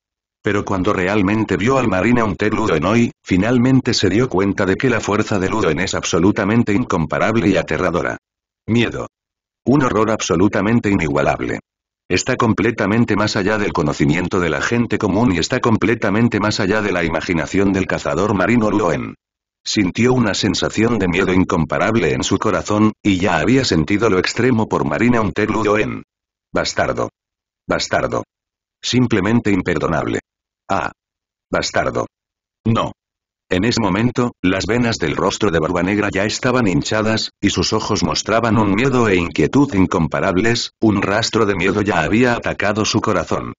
Pero cuando realmente vio al marina Unterludoen hoy, finalmente se dio cuenta de que la fuerza del ludoen es absolutamente incomparable y aterradora. Miedo. Un horror absolutamente inigualable. Está completamente más allá del conocimiento de la gente común y está completamente más allá de la imaginación del cazador marino Luen. Sintió una sensación de miedo incomparable en su corazón, y ya había sentido lo extremo por Marina en... Bastardo. Bastardo. Simplemente imperdonable. Ah. Bastardo. No. En ese momento, las venas del rostro de Barba Negra ya estaban hinchadas, y sus ojos mostraban un miedo e inquietud incomparables, un rastro de miedo ya había atacado su corazón.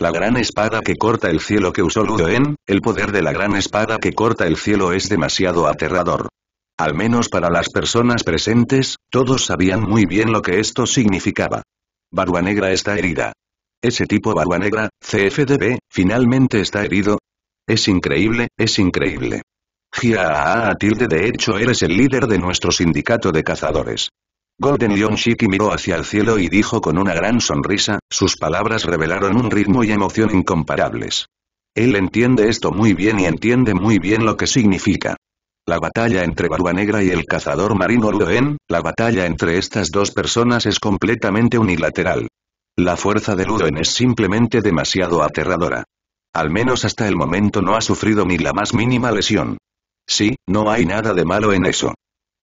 La gran espada que corta el cielo que usó Ludoen, el poder de la gran espada que corta el cielo es demasiado aterrador. Al menos para las personas presentes, todos sabían muy bien lo que esto significaba. Barua Negra está herida. Ese tipo Barua Negra, CFDB, finalmente está herido. Es increíble, es increíble. Gia a, tilde de hecho eres el líder de nuestro sindicato de cazadores. Golden Shiki miró hacia el cielo y dijo con una gran sonrisa, sus palabras revelaron un ritmo y emoción incomparables. Él entiende esto muy bien y entiende muy bien lo que significa. La batalla entre Barba Negra y el cazador marino Luen, la batalla entre estas dos personas es completamente unilateral. La fuerza de Luen es simplemente demasiado aterradora. Al menos hasta el momento no ha sufrido ni la más mínima lesión. Sí, no hay nada de malo en eso.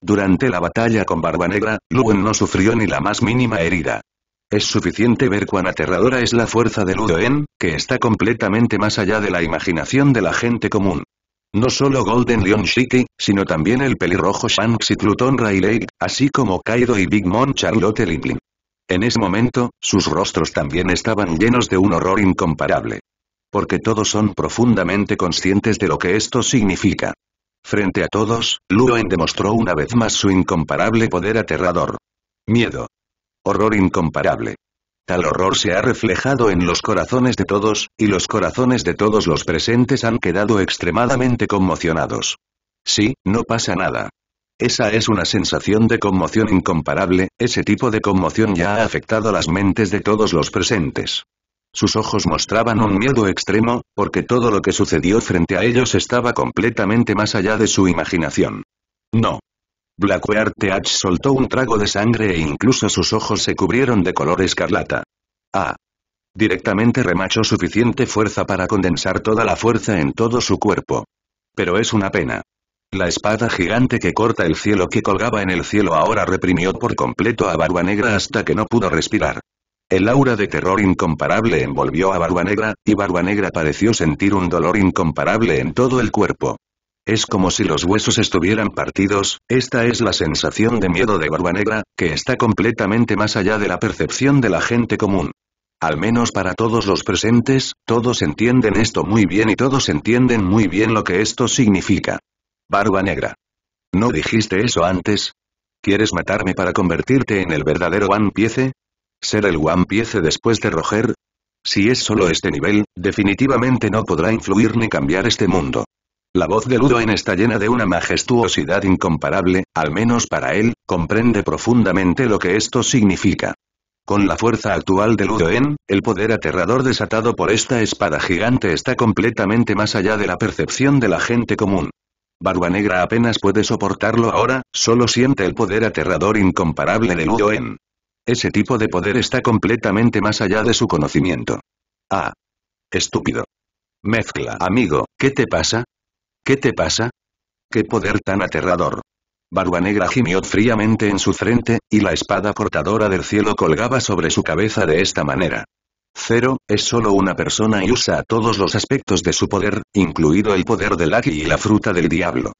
Durante la batalla con Barba Negra, Luen no sufrió ni la más mínima herida. Es suficiente ver cuán aterradora es la fuerza de Ludoen, que está completamente más allá de la imaginación de la gente común. No solo Golden Lion Shiki, sino también el pelirrojo Shanks y Plutón Rayleigh, así como Kaido y Big Mom Charlotte Lingling. En ese momento, sus rostros también estaban llenos de un horror incomparable. Porque todos son profundamente conscientes de lo que esto significa. Frente a todos, Luen demostró una vez más su incomparable poder aterrador. Miedo. Horror incomparable. Tal horror se ha reflejado en los corazones de todos, y los corazones de todos los presentes han quedado extremadamente conmocionados. Sí, no pasa nada. Esa es una sensación de conmoción incomparable, ese tipo de conmoción ya ha afectado las mentes de todos los presentes. Sus ojos mostraban un miedo extremo, porque todo lo que sucedió frente a ellos estaba completamente más allá de su imaginación. No. Blackwear Teach soltó un trago de sangre e incluso sus ojos se cubrieron de color escarlata. Ah. Directamente remachó suficiente fuerza para condensar toda la fuerza en todo su cuerpo. Pero es una pena. La espada gigante que corta el cielo que colgaba en el cielo ahora reprimió por completo a Barba Negra hasta que no pudo respirar. El aura de terror incomparable envolvió a Barba Negra, y Barba Negra pareció sentir un dolor incomparable en todo el cuerpo. Es como si los huesos estuvieran partidos, esta es la sensación de miedo de Barba Negra, que está completamente más allá de la percepción de la gente común. Al menos para todos los presentes, todos entienden esto muy bien y todos entienden muy bien lo que esto significa. Barba Negra. ¿No dijiste eso antes? ¿Quieres matarme para convertirte en el verdadero One Piece? ser el One Piece después de Roger? Si es solo este nivel, definitivamente no podrá influir ni cambiar este mundo. La voz de Ludoen está llena de una majestuosidad incomparable, al menos para él, comprende profundamente lo que esto significa. Con la fuerza actual de Ludoen, el poder aterrador desatado por esta espada gigante está completamente más allá de la percepción de la gente común. Barba Negra apenas puede soportarlo ahora, solo siente el poder aterrador incomparable de Ludoen. Ese tipo de poder está completamente más allá de su conocimiento. Ah. Estúpido. Mezcla, amigo, ¿qué te pasa? ¿Qué te pasa? ¡Qué poder tan aterrador! Barba Negra gimió fríamente en su frente, y la espada portadora del cielo colgaba sobre su cabeza de esta manera. Cero, es solo una persona y usa todos los aspectos de su poder, incluido el poder del aquí y la fruta del diablo.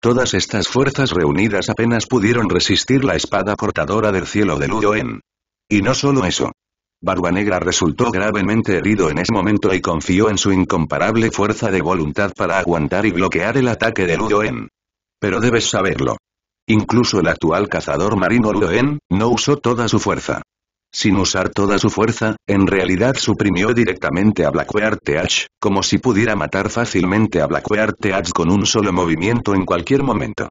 Todas estas fuerzas reunidas apenas pudieron resistir la espada portadora del cielo de en Y no solo eso. Barba Negra resultó gravemente herido en ese momento y confió en su incomparable fuerza de voluntad para aguantar y bloquear el ataque de en Pero debes saberlo. Incluso el actual cazador marino Ludoen, no usó toda su fuerza. Sin usar toda su fuerza, en realidad suprimió directamente a TH, como si pudiera matar fácilmente a TH con un solo movimiento en cualquier momento.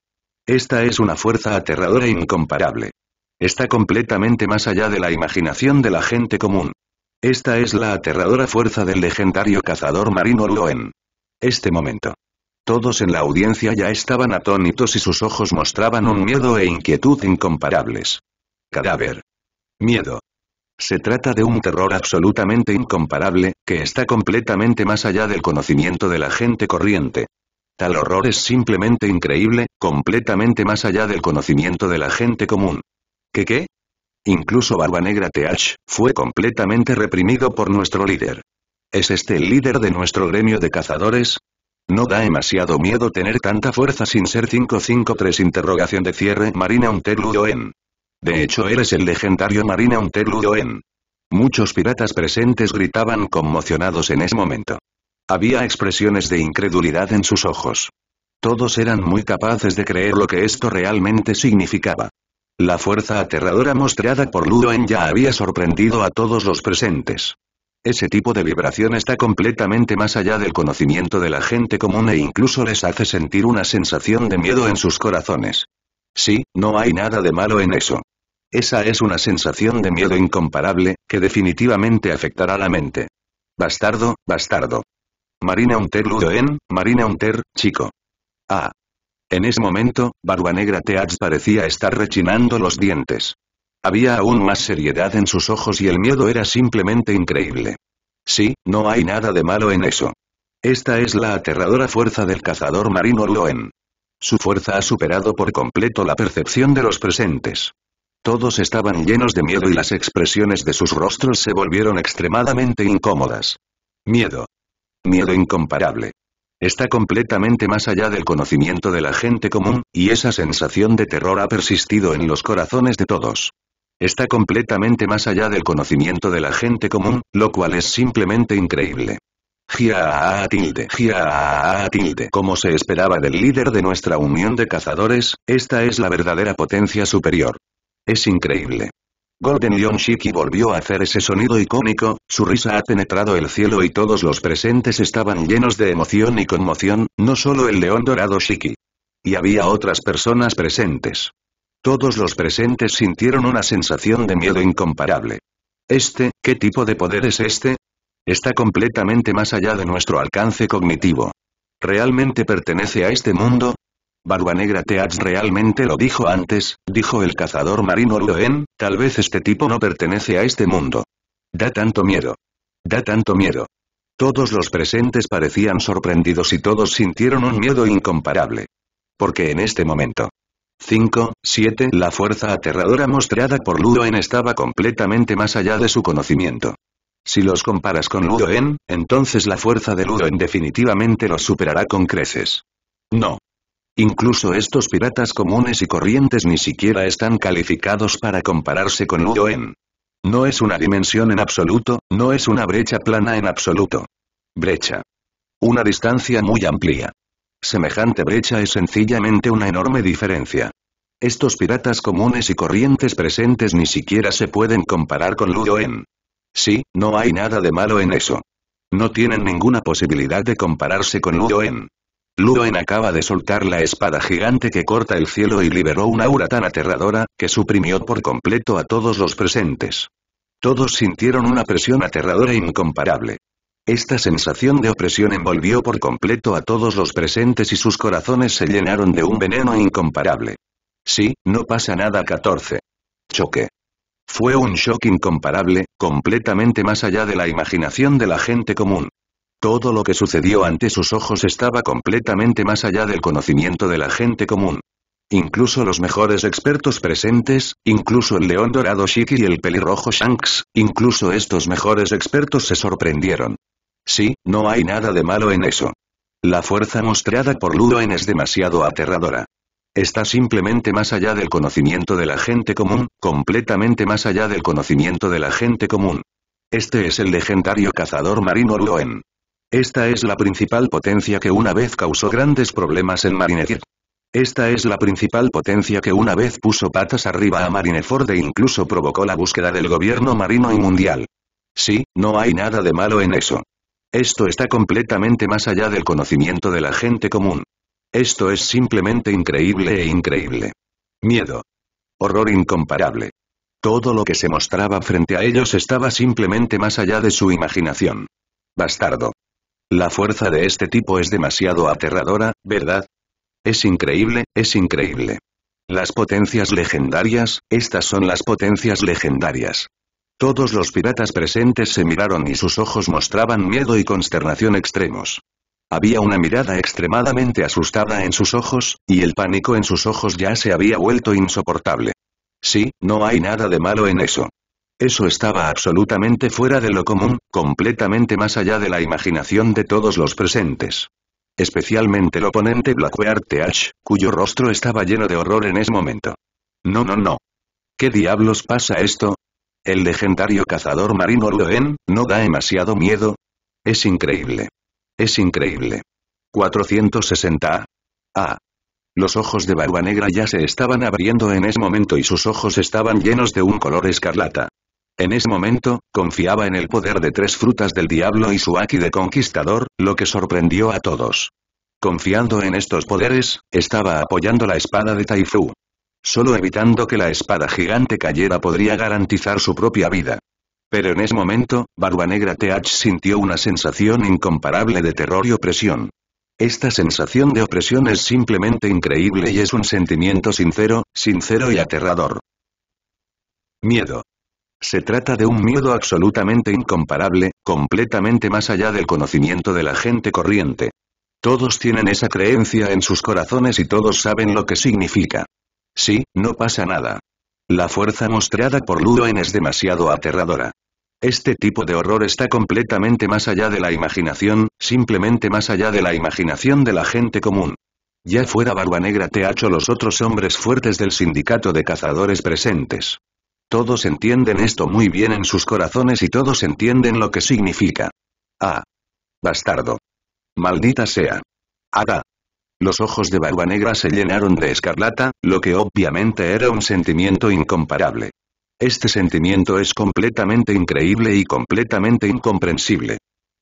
Esta es una fuerza aterradora e incomparable. Está completamente más allá de la imaginación de la gente común. Esta es la aterradora fuerza del legendario cazador marino Loen. Este momento. Todos en la audiencia ya estaban atónitos y sus ojos mostraban un miedo e inquietud incomparables. Cadáver. Miedo. Se trata de un terror absolutamente incomparable, que está completamente más allá del conocimiento de la gente corriente. Tal horror es simplemente increíble, completamente más allá del conocimiento de la gente común. ¿Qué qué? Incluso Barba Negra TH fue completamente reprimido por nuestro líder. ¿Es este el líder de nuestro gremio de cazadores? No da demasiado miedo tener tanta fuerza sin ser 553 interrogación de cierre Marina Unterludo en de hecho eres el legendario marine Ludoen. Muchos piratas presentes gritaban conmocionados en ese momento. Había expresiones de incredulidad en sus ojos. Todos eran muy capaces de creer lo que esto realmente significaba. La fuerza aterradora mostrada por Ludoen ya había sorprendido a todos los presentes. Ese tipo de vibración está completamente más allá del conocimiento de la gente común e incluso les hace sentir una sensación de miedo en sus corazones. Sí, no hay nada de malo en eso. Esa es una sensación de miedo incomparable, que definitivamente afectará la mente. Bastardo, bastardo. Marina Hunter Ludoen, Marina Unter, chico. Ah. En ese momento, Barba Negra parecía estar rechinando los dientes. Había aún más seriedad en sus ojos y el miedo era simplemente increíble. Sí, no hay nada de malo en eso. Esta es la aterradora fuerza del cazador marino Loen. Su fuerza ha superado por completo la percepción de los presentes. Todos estaban llenos de miedo y las expresiones de sus rostros se volvieron extremadamente incómodas. Miedo. Miedo incomparable. Está completamente más allá del conocimiento de la gente común, y esa sensación de terror ha persistido en los corazones de todos. Está completamente más allá del conocimiento de la gente común, lo cual es simplemente increíble. Gia tilde, gia tilde. Como se esperaba del líder de nuestra unión de cazadores, esta es la verdadera potencia superior. Es increíble. Golden lion Shiki volvió a hacer ese sonido icónico, su risa ha penetrado el cielo y todos los presentes estaban llenos de emoción y conmoción, no solo el león dorado Shiki. Y había otras personas presentes. Todos los presentes sintieron una sensación de miedo incomparable. Este, ¿qué tipo de poder es este? Está completamente más allá de nuestro alcance cognitivo. ¿Realmente pertenece a este mundo? Barba Negra realmente lo dijo antes, dijo el cazador marino Luen, tal vez este tipo no pertenece a este mundo. Da tanto miedo. Da tanto miedo. Todos los presentes parecían sorprendidos y todos sintieron un miedo incomparable. Porque en este momento. 5, 7. La fuerza aterradora mostrada por Ludoen estaba completamente más allá de su conocimiento. Si los comparas con Ludoen, entonces la fuerza de Ludoen definitivamente los superará con creces. No. Incluso estos piratas comunes y corrientes ni siquiera están calificados para compararse con Ludoen. No es una dimensión en absoluto, no es una brecha plana en absoluto. Brecha. Una distancia muy amplia. Semejante brecha es sencillamente una enorme diferencia. Estos piratas comunes y corrientes presentes ni siquiera se pueden comparar con Ludoen. Sí, no hay nada de malo en eso. No tienen ninguna posibilidad de compararse con Luoen. en acaba de soltar la espada gigante que corta el cielo y liberó un aura tan aterradora, que suprimió por completo a todos los presentes. Todos sintieron una presión aterradora e incomparable. Esta sensación de opresión envolvió por completo a todos los presentes y sus corazones se llenaron de un veneno incomparable. Sí, no pasa nada 14. Choque. Fue un shock incomparable, completamente más allá de la imaginación de la gente común. Todo lo que sucedió ante sus ojos estaba completamente más allá del conocimiento de la gente común. Incluso los mejores expertos presentes, incluso el león dorado Shiki y el pelirrojo Shanks, incluso estos mejores expertos se sorprendieron. Sí, no hay nada de malo en eso. La fuerza mostrada por Ludoen es demasiado aterradora está simplemente más allá del conocimiento de la gente común, completamente más allá del conocimiento de la gente común. Este es el legendario cazador marino Loen. Esta es la principal potencia que una vez causó grandes problemas en Marineford. Esta es la principal potencia que una vez puso patas arriba a Marineford e incluso provocó la búsqueda del gobierno marino y mundial. Sí, no hay nada de malo en eso. Esto está completamente más allá del conocimiento de la gente común. Esto es simplemente increíble e increíble. Miedo. Horror incomparable. Todo lo que se mostraba frente a ellos estaba simplemente más allá de su imaginación. Bastardo. La fuerza de este tipo es demasiado aterradora, ¿verdad? Es increíble, es increíble. Las potencias legendarias, estas son las potencias legendarias. Todos los piratas presentes se miraron y sus ojos mostraban miedo y consternación extremos. Había una mirada extremadamente asustada en sus ojos, y el pánico en sus ojos ya se había vuelto insoportable. Sí, no hay nada de malo en eso. Eso estaba absolutamente fuera de lo común, completamente más allá de la imaginación de todos los presentes. Especialmente el oponente Blackwear TH, cuyo rostro estaba lleno de horror en ese momento. No, no, no. ¿Qué diablos pasa esto? ¿El legendario cazador marino Luen, no da demasiado miedo? Es increíble. Es increíble. 460. Ah. Los ojos de Barba Negra ya se estaban abriendo en ese momento y sus ojos estaban llenos de un color escarlata. En ese momento, confiaba en el poder de tres frutas del diablo y su Aki de conquistador, lo que sorprendió a todos. Confiando en estos poderes, estaba apoyando la espada de Taifu. Solo evitando que la espada gigante cayera podría garantizar su propia vida. Pero en ese momento, Negra TH sintió una sensación incomparable de terror y opresión. Esta sensación de opresión es simplemente increíble y es un sentimiento sincero, sincero y aterrador. Miedo. Se trata de un miedo absolutamente incomparable, completamente más allá del conocimiento de la gente corriente. Todos tienen esa creencia en sus corazones y todos saben lo que significa. Sí, no pasa nada. La fuerza mostrada por Ludoen es demasiado aterradora. Este tipo de horror está completamente más allá de la imaginación, simplemente más allá de la imaginación de la gente común. Ya fuera Barba Negra te hecho los otros hombres fuertes del sindicato de cazadores presentes. Todos entienden esto muy bien en sus corazones y todos entienden lo que significa. Ah. Bastardo. Maldita sea. Haga. Los ojos de Barba Negra se llenaron de escarlata, lo que obviamente era un sentimiento incomparable. Este sentimiento es completamente increíble y completamente incomprensible.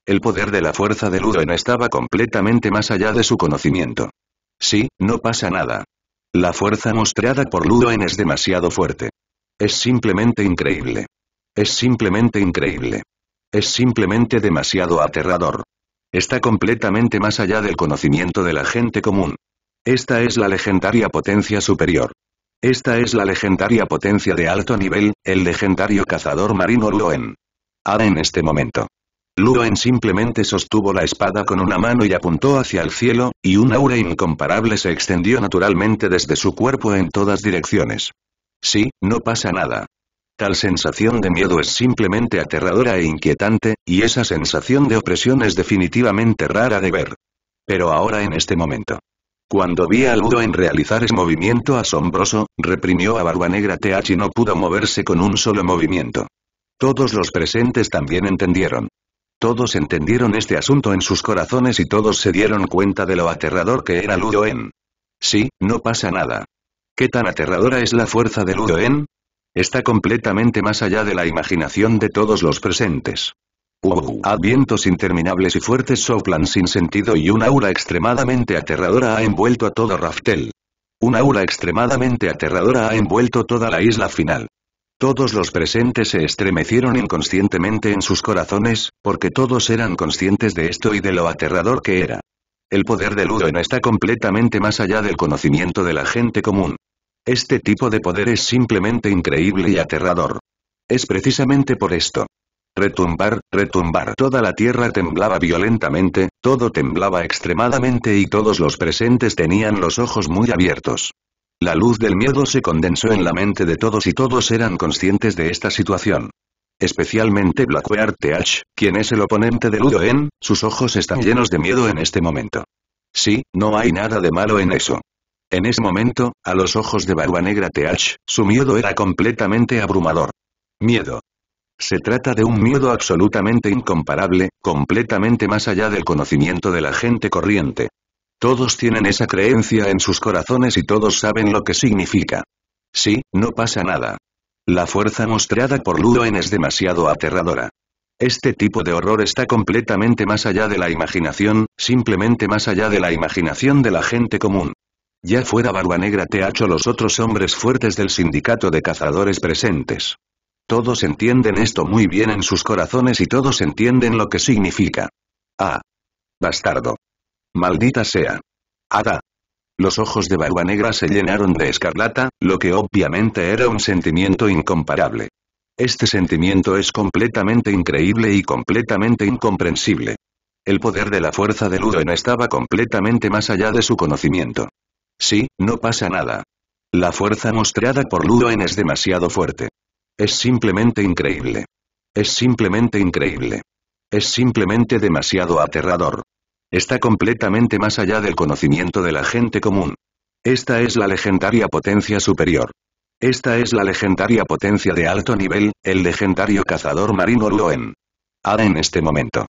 El poder de la fuerza de Ludoen estaba completamente más allá de su conocimiento. Sí, no pasa nada. La fuerza mostrada por Ludoen es demasiado fuerte. Es simplemente increíble. Es simplemente increíble. Es simplemente demasiado aterrador. Está completamente más allá del conocimiento de la gente común. Esta es la legendaria potencia superior. Esta es la legendaria potencia de alto nivel, el legendario cazador marino Luen. Ah en este momento. Luen simplemente sostuvo la espada con una mano y apuntó hacia el cielo, y un aura incomparable se extendió naturalmente desde su cuerpo en todas direcciones. Sí, no pasa nada. Tal sensación de miedo es simplemente aterradora e inquietante, y esa sensación de opresión es definitivamente rara de ver. Pero ahora en este momento. Cuando vi al Ludo en realizar ese movimiento asombroso, reprimió a Barba Negra TH y no pudo moverse con un solo movimiento. Todos los presentes también entendieron. Todos entendieron este asunto en sus corazones y todos se dieron cuenta de lo aterrador que era Ludo En. Sí, no pasa nada. ¿Qué tan aterradora es la fuerza de Ludo En? Está completamente más allá de la imaginación de todos los presentes. Wow. vientos interminables y fuertes soplan sin sentido y un aura extremadamente aterradora ha envuelto a todo Raftel. Un aura extremadamente aterradora ha envuelto toda la isla final. Todos los presentes se estremecieron inconscientemente en sus corazones, porque todos eran conscientes de esto y de lo aterrador que era. El poder de no está completamente más allá del conocimiento de la gente común. Este tipo de poder es simplemente increíble y aterrador. Es precisamente por esto. Retumbar, retumbar. Toda la tierra temblaba violentamente, todo temblaba extremadamente y todos los presentes tenían los ojos muy abiertos. La luz del miedo se condensó en la mente de todos y todos eran conscientes de esta situación. Especialmente Blackheart Th, quien es el oponente de en, sus ojos están llenos de miedo en este momento. Sí, no hay nada de malo en eso. En ese momento, a los ojos de Barba Negra Teach, su miedo era completamente abrumador. Miedo. Se trata de un miedo absolutamente incomparable, completamente más allá del conocimiento de la gente corriente. Todos tienen esa creencia en sus corazones y todos saben lo que significa. Sí, no pasa nada. La fuerza mostrada por Ludoen es demasiado aterradora. Este tipo de horror está completamente más allá de la imaginación, simplemente más allá de la imaginación de la gente común. Ya fuera Barba Negra ha hecho los otros hombres fuertes del sindicato de cazadores presentes. Todos entienden esto muy bien en sus corazones y todos entienden lo que significa. Ah. Bastardo. Maldita sea. Ada. Los ojos de Barba Negra se llenaron de escarlata, lo que obviamente era un sentimiento incomparable. Este sentimiento es completamente increíble y completamente incomprensible. El poder de la fuerza de Ludoen estaba completamente más allá de su conocimiento. Sí, no pasa nada. La fuerza mostrada por Luen es demasiado fuerte. Es simplemente increíble. Es simplemente increíble. Es simplemente demasiado aterrador. Está completamente más allá del conocimiento de la gente común. Esta es la legendaria potencia superior. Esta es la legendaria potencia de alto nivel, el legendario cazador marino Luen. Ah en este momento.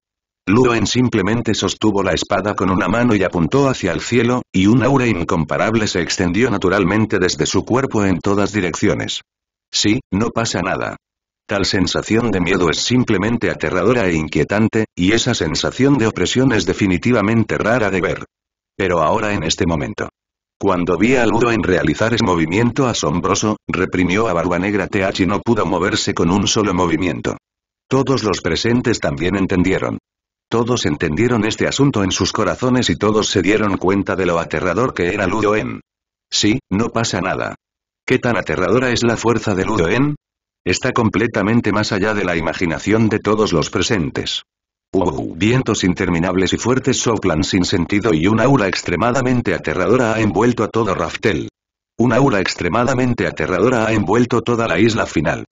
Luoen simplemente sostuvo la espada con una mano y apuntó hacia el cielo, y un aura incomparable se extendió naturalmente desde su cuerpo en todas direcciones. Sí, no pasa nada. Tal sensación de miedo es simplemente aterradora e inquietante, y esa sensación de opresión es definitivamente rara de ver. Pero ahora en este momento. Cuando vi a En realizar ese movimiento asombroso, reprimió a Barba Negra TH y no pudo moverse con un solo movimiento. Todos los presentes también entendieron. Todos entendieron este asunto en sus corazones y todos se dieron cuenta de lo aterrador que era Ludoen. Sí, no pasa nada. ¿Qué tan aterradora es la fuerza de Ludoen? Está completamente más allá de la imaginación de todos los presentes. vientos interminables y fuertes soplan sin sentido y un aura extremadamente aterradora ha envuelto a todo Raftel. Un aura extremadamente aterradora ha envuelto toda la isla final.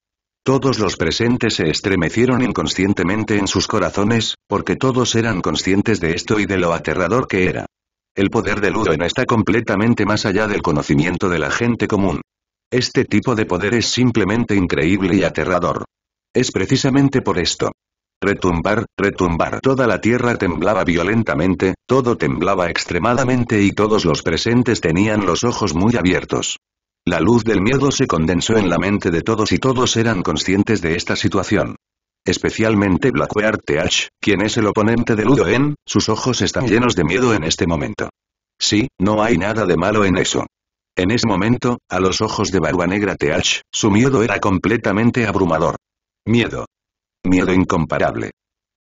Todos los presentes se estremecieron inconscientemente en sus corazones, porque todos eran conscientes de esto y de lo aterrador que era. El poder de en está completamente más allá del conocimiento de la gente común. Este tipo de poder es simplemente increíble y aterrador. Es precisamente por esto. Retumbar, retumbar. Toda la tierra temblaba violentamente, todo temblaba extremadamente y todos los presentes tenían los ojos muy abiertos. La luz del miedo se condensó en la mente de todos y todos eran conscientes de esta situación. Especialmente Blackwear Th, quien es el oponente de Ludo En, sus ojos están llenos de miedo en este momento. Sí, no hay nada de malo en eso. En ese momento, a los ojos de Barua Negra Th, su miedo era completamente abrumador. Miedo. Miedo incomparable.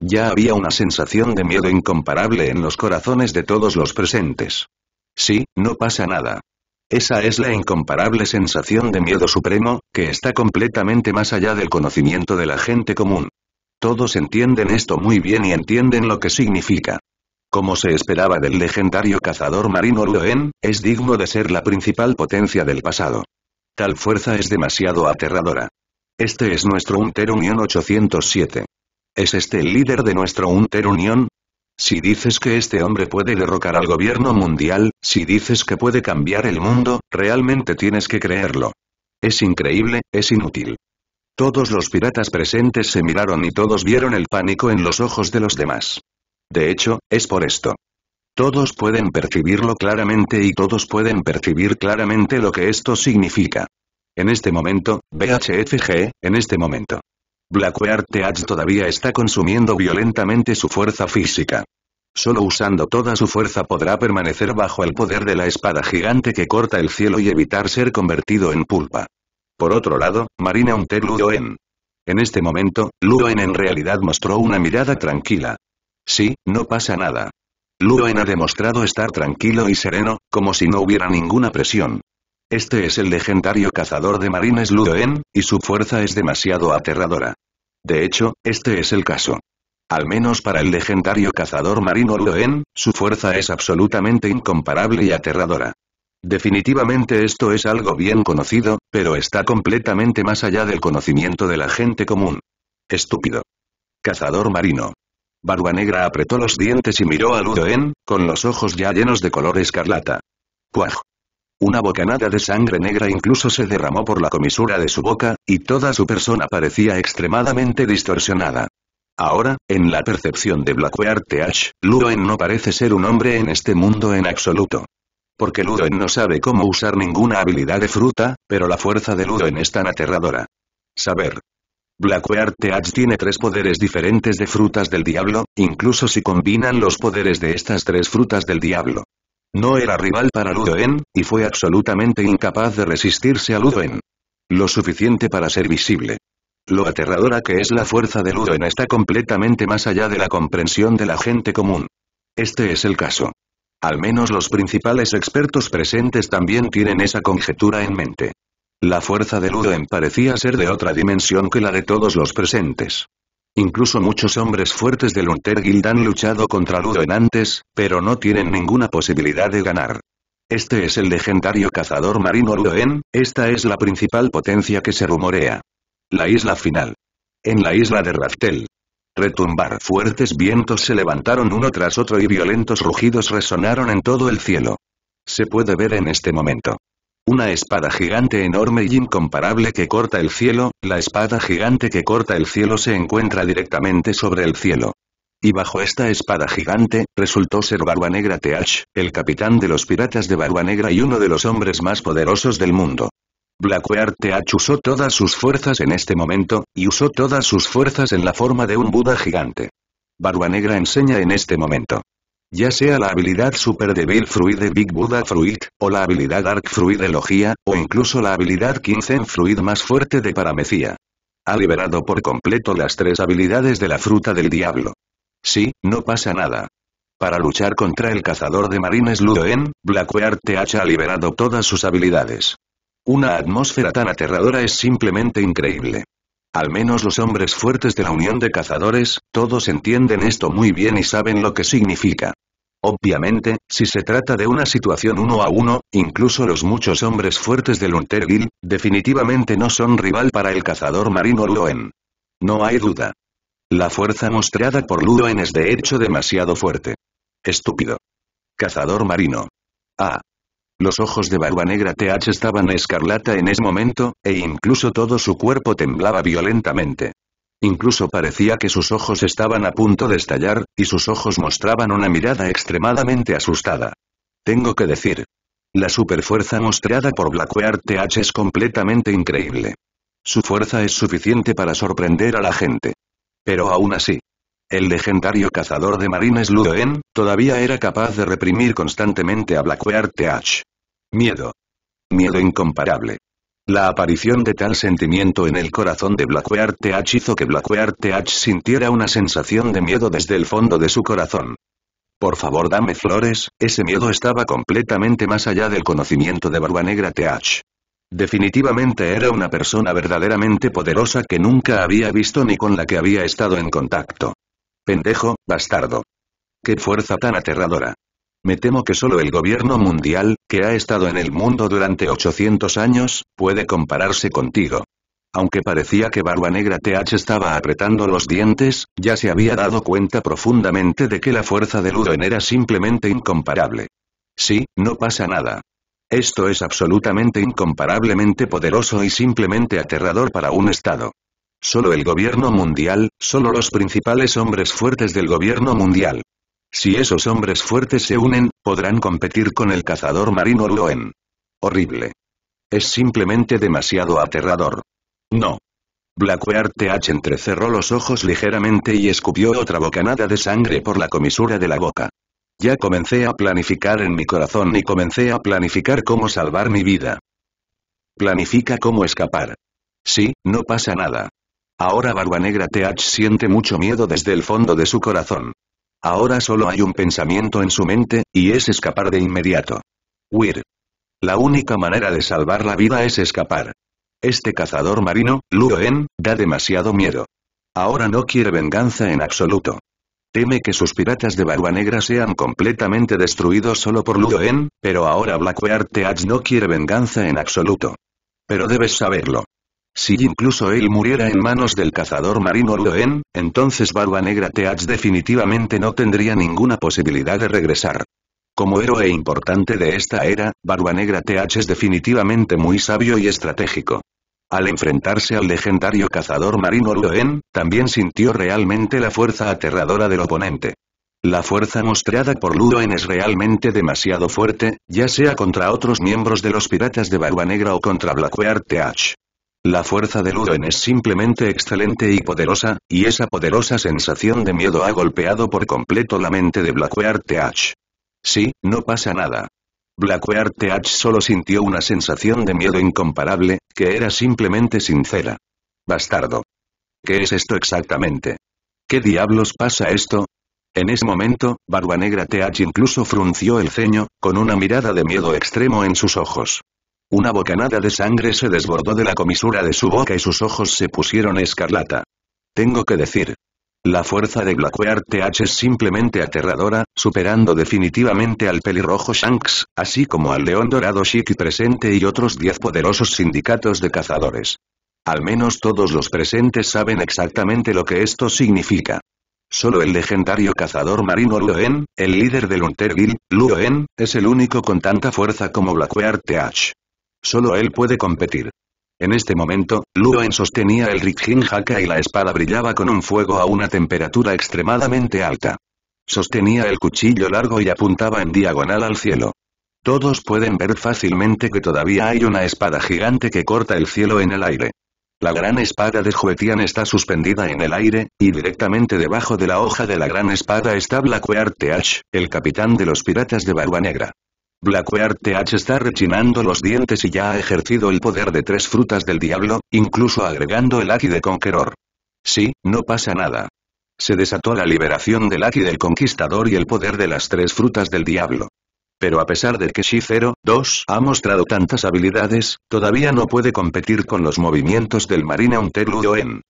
Ya había una sensación de miedo incomparable en los corazones de todos los presentes. Sí, no pasa nada. Esa es la incomparable sensación de miedo supremo, que está completamente más allá del conocimiento de la gente común. Todos entienden esto muy bien y entienden lo que significa. Como se esperaba del legendario cazador marino Loen, es digno de ser la principal potencia del pasado. Tal fuerza es demasiado aterradora. Este es nuestro Unter Union 807. ¿Es este el líder de nuestro Unter Union? Si dices que este hombre puede derrocar al gobierno mundial, si dices que puede cambiar el mundo, realmente tienes que creerlo. Es increíble, es inútil. Todos los piratas presentes se miraron y todos vieron el pánico en los ojos de los demás. De hecho, es por esto. Todos pueden percibirlo claramente y todos pueden percibir claramente lo que esto significa. En este momento, BHFG, en este momento. Blackbeard Edge todavía está consumiendo violentamente su fuerza física. Solo usando toda su fuerza podrá permanecer bajo el poder de la espada gigante que corta el cielo y evitar ser convertido en pulpa. Por otro lado, Marina Hunter Luoen. En este momento, Luoen en realidad mostró una mirada tranquila. Sí, no pasa nada. Luoen ha demostrado estar tranquilo y sereno, como si no hubiera ninguna presión. Este es el legendario cazador de marines Luoen, y su fuerza es demasiado aterradora. De hecho, este es el caso. Al menos para el legendario cazador marino Loen, su fuerza es absolutamente incomparable y aterradora. Definitivamente esto es algo bien conocido, pero está completamente más allá del conocimiento de la gente común. Estúpido. Cazador marino. Barba Negra apretó los dientes y miró a Ludoen, con los ojos ya llenos de color escarlata. Cuaj. Una bocanada de sangre negra incluso se derramó por la comisura de su boca, y toda su persona parecía extremadamente distorsionada. Ahora, en la percepción de Blackbeard Th, Ludoen no parece ser un hombre en este mundo en absoluto. Porque Ludoen no sabe cómo usar ninguna habilidad de fruta, pero la fuerza de Ludoen es tan aterradora. Saber. Blackbeard Th tiene tres poderes diferentes de frutas del diablo, incluso si combinan los poderes de estas tres frutas del diablo. No era rival para Ludoen, y fue absolutamente incapaz de resistirse a Ludoen. Lo suficiente para ser visible. Lo aterradora que es la fuerza de Ludoen está completamente más allá de la comprensión de la gente común. Este es el caso. Al menos los principales expertos presentes también tienen esa conjetura en mente. La fuerza de Ludoen parecía ser de otra dimensión que la de todos los presentes. Incluso muchos hombres fuertes del Unterguild han luchado contra Ludoen antes, pero no tienen ninguna posibilidad de ganar. Este es el legendario cazador marino Ludoen, esta es la principal potencia que se rumorea. La isla final. En la isla de Raftel. Retumbar fuertes vientos se levantaron uno tras otro y violentos rugidos resonaron en todo el cielo. Se puede ver en este momento. Una espada gigante enorme y incomparable que corta el cielo, la espada gigante que corta el cielo se encuentra directamente sobre el cielo. Y bajo esta espada gigante, resultó ser Barba Negra Teach, el capitán de los piratas de Barba Negra y uno de los hombres más poderosos del mundo. Blackwear Teach usó todas sus fuerzas en este momento, y usó todas sus fuerzas en la forma de un Buda gigante. Barba Negra enseña en este momento. Ya sea la habilidad Super Devil Fruit de Big Buddha Fruit, o la habilidad Dark Fruit de Logia, o incluso la habilidad quinzen Fruit más fuerte de Paramecía. Ha liberado por completo las tres habilidades de la fruta del diablo. Sí, no pasa nada. Para luchar contra el cazador de marines Ludoen, Blackwear TH ha liberado todas sus habilidades. Una atmósfera tan aterradora es simplemente increíble. Al menos los hombres fuertes de la Unión de Cazadores, todos entienden esto muy bien y saben lo que significa. Obviamente, si se trata de una situación uno a uno, incluso los muchos hombres fuertes del Untergil, definitivamente no son rival para el cazador marino Luen. No hay duda. La fuerza mostrada por Luen es de hecho demasiado fuerte. Estúpido. Cazador marino. Ah. Los ojos de Barba Negra TH estaban escarlata en ese momento, e incluso todo su cuerpo temblaba violentamente. Incluso parecía que sus ojos estaban a punto de estallar, y sus ojos mostraban una mirada extremadamente asustada. Tengo que decir. La superfuerza mostrada por Blackwear TH es completamente increíble. Su fuerza es suficiente para sorprender a la gente. Pero aún así, el legendario cazador de marines Ludoen, todavía era capaz de reprimir constantemente a Blackwear TH. Miedo. Miedo incomparable. La aparición de tal sentimiento en el corazón de Blackwear T.H. hizo que Blackwear T.H. sintiera una sensación de miedo desde el fondo de su corazón. Por favor dame flores, ese miedo estaba completamente más allá del conocimiento de Barba Negra T.H. Definitivamente era una persona verdaderamente poderosa que nunca había visto ni con la que había estado en contacto. Pendejo, bastardo. ¡Qué fuerza tan aterradora! Me temo que solo el gobierno mundial, que ha estado en el mundo durante 800 años, puede compararse contigo. Aunque parecía que Barba Negra TH estaba apretando los dientes, ya se había dado cuenta profundamente de que la fuerza de Luden era simplemente incomparable. Sí, no pasa nada. Esto es absolutamente incomparablemente poderoso y simplemente aterrador para un Estado. Solo el gobierno mundial, solo los principales hombres fuertes del gobierno mundial, si esos hombres fuertes se unen, podrán competir con el cazador marino Lohen. Horrible. Es simplemente demasiado aterrador. No. Blackwear TH entrecerró los ojos ligeramente y escupió otra bocanada de sangre por la comisura de la boca. Ya comencé a planificar en mi corazón y comencé a planificar cómo salvar mi vida. Planifica cómo escapar. Sí, no pasa nada. Ahora Barba Negra TH siente mucho miedo desde el fondo de su corazón. Ahora solo hay un pensamiento en su mente, y es escapar de inmediato. Huir. La única manera de salvar la vida es escapar. Este cazador marino, Ludoen, da demasiado miedo. Ahora no quiere venganza en absoluto. Teme que sus piratas de barba negra sean completamente destruidos solo por Ludoen, pero ahora Blackbeard Teach no quiere venganza en absoluto. Pero debes saberlo. Si incluso él muriera en manos del cazador marino Ludoen, entonces Barba Negra Teach definitivamente no tendría ninguna posibilidad de regresar. Como héroe importante de esta era, Barba Negra Teach es definitivamente muy sabio y estratégico. Al enfrentarse al legendario cazador marino Ludoen, también sintió realmente la fuerza aterradora del oponente. La fuerza mostrada por Ludoen es realmente demasiado fuerte, ya sea contra otros miembros de los piratas de Barba Negra o contra Blackbeard TH. La fuerza de Luden es simplemente excelente y poderosa, y esa poderosa sensación de miedo ha golpeado por completo la mente de Blackwear TH. Sí, no pasa nada. Blackwear TH solo sintió una sensación de miedo incomparable, que era simplemente sincera. Bastardo. ¿Qué es esto exactamente? ¿Qué diablos pasa esto? En ese momento, Barba Negra incluso frunció el ceño, con una mirada de miedo extremo en sus ojos. Una bocanada de sangre se desbordó de la comisura de su boca y sus ojos se pusieron escarlata. Tengo que decir. La fuerza de Blackwear TH es simplemente aterradora, superando definitivamente al pelirrojo Shanks, así como al león dorado Shiki presente y otros 10 poderosos sindicatos de cazadores. Al menos todos los presentes saben exactamente lo que esto significa. Solo el legendario cazador marino Luoen, el líder del Unterville, Luoen, es el único con tanta fuerza como Blackwear TH. Solo él puede competir. En este momento, Luan sostenía el Rikjin Haka y la espada brillaba con un fuego a una temperatura extremadamente alta. Sostenía el cuchillo largo y apuntaba en diagonal al cielo. Todos pueden ver fácilmente que todavía hay una espada gigante que corta el cielo en el aire. La gran espada de Juetian está suspendida en el aire, y directamente debajo de la hoja de la gran espada está Blackwear Teach, el capitán de los piratas de Barba Negra. Blackwear TH está rechinando los dientes y ya ha ejercido el poder de tres frutas del diablo, incluso agregando el Aki de Conqueror. Sí, no pasa nada. Se desató la liberación del Aki del Conquistador y el poder de las tres frutas del diablo. Pero a pesar de que Shifero 2 ha mostrado tantas habilidades, todavía no puede competir con los movimientos del Marina Unterluoen.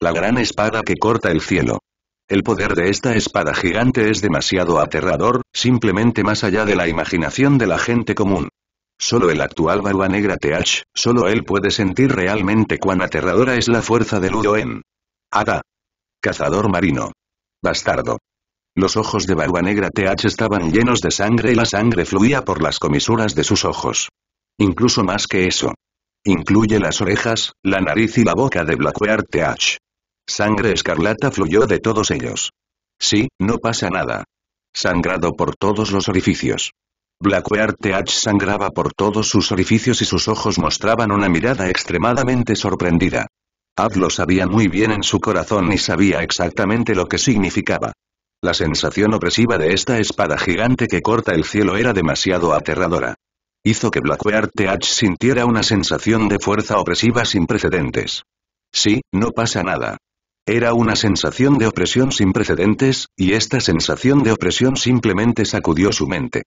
La gran espada que corta el cielo. El poder de esta espada gigante es demasiado aterrador, simplemente más allá de la imaginación de la gente común. Solo el actual Barba Negra TH, solo él puede sentir realmente cuán aterradora es la fuerza del Udoen. Ada. Cazador marino. Bastardo. Los ojos de Barba Negra TH estaban llenos de sangre y la sangre fluía por las comisuras de sus ojos. Incluso más que eso. Incluye las orejas, la nariz y la boca de Blackwear TH. Sangre escarlata fluyó de todos ellos. Sí, no pasa nada. Sangrado por todos los orificios. The H sangraba por todos sus orificios y sus ojos mostraban una mirada extremadamente sorprendida. Ab lo sabía muy bien en su corazón y sabía exactamente lo que significaba. La sensación opresiva de esta espada gigante que corta el cielo era demasiado aterradora. Hizo que The Teach sintiera una sensación de fuerza opresiva sin precedentes. Sí, no pasa nada. Era una sensación de opresión sin precedentes, y esta sensación de opresión simplemente sacudió su mente.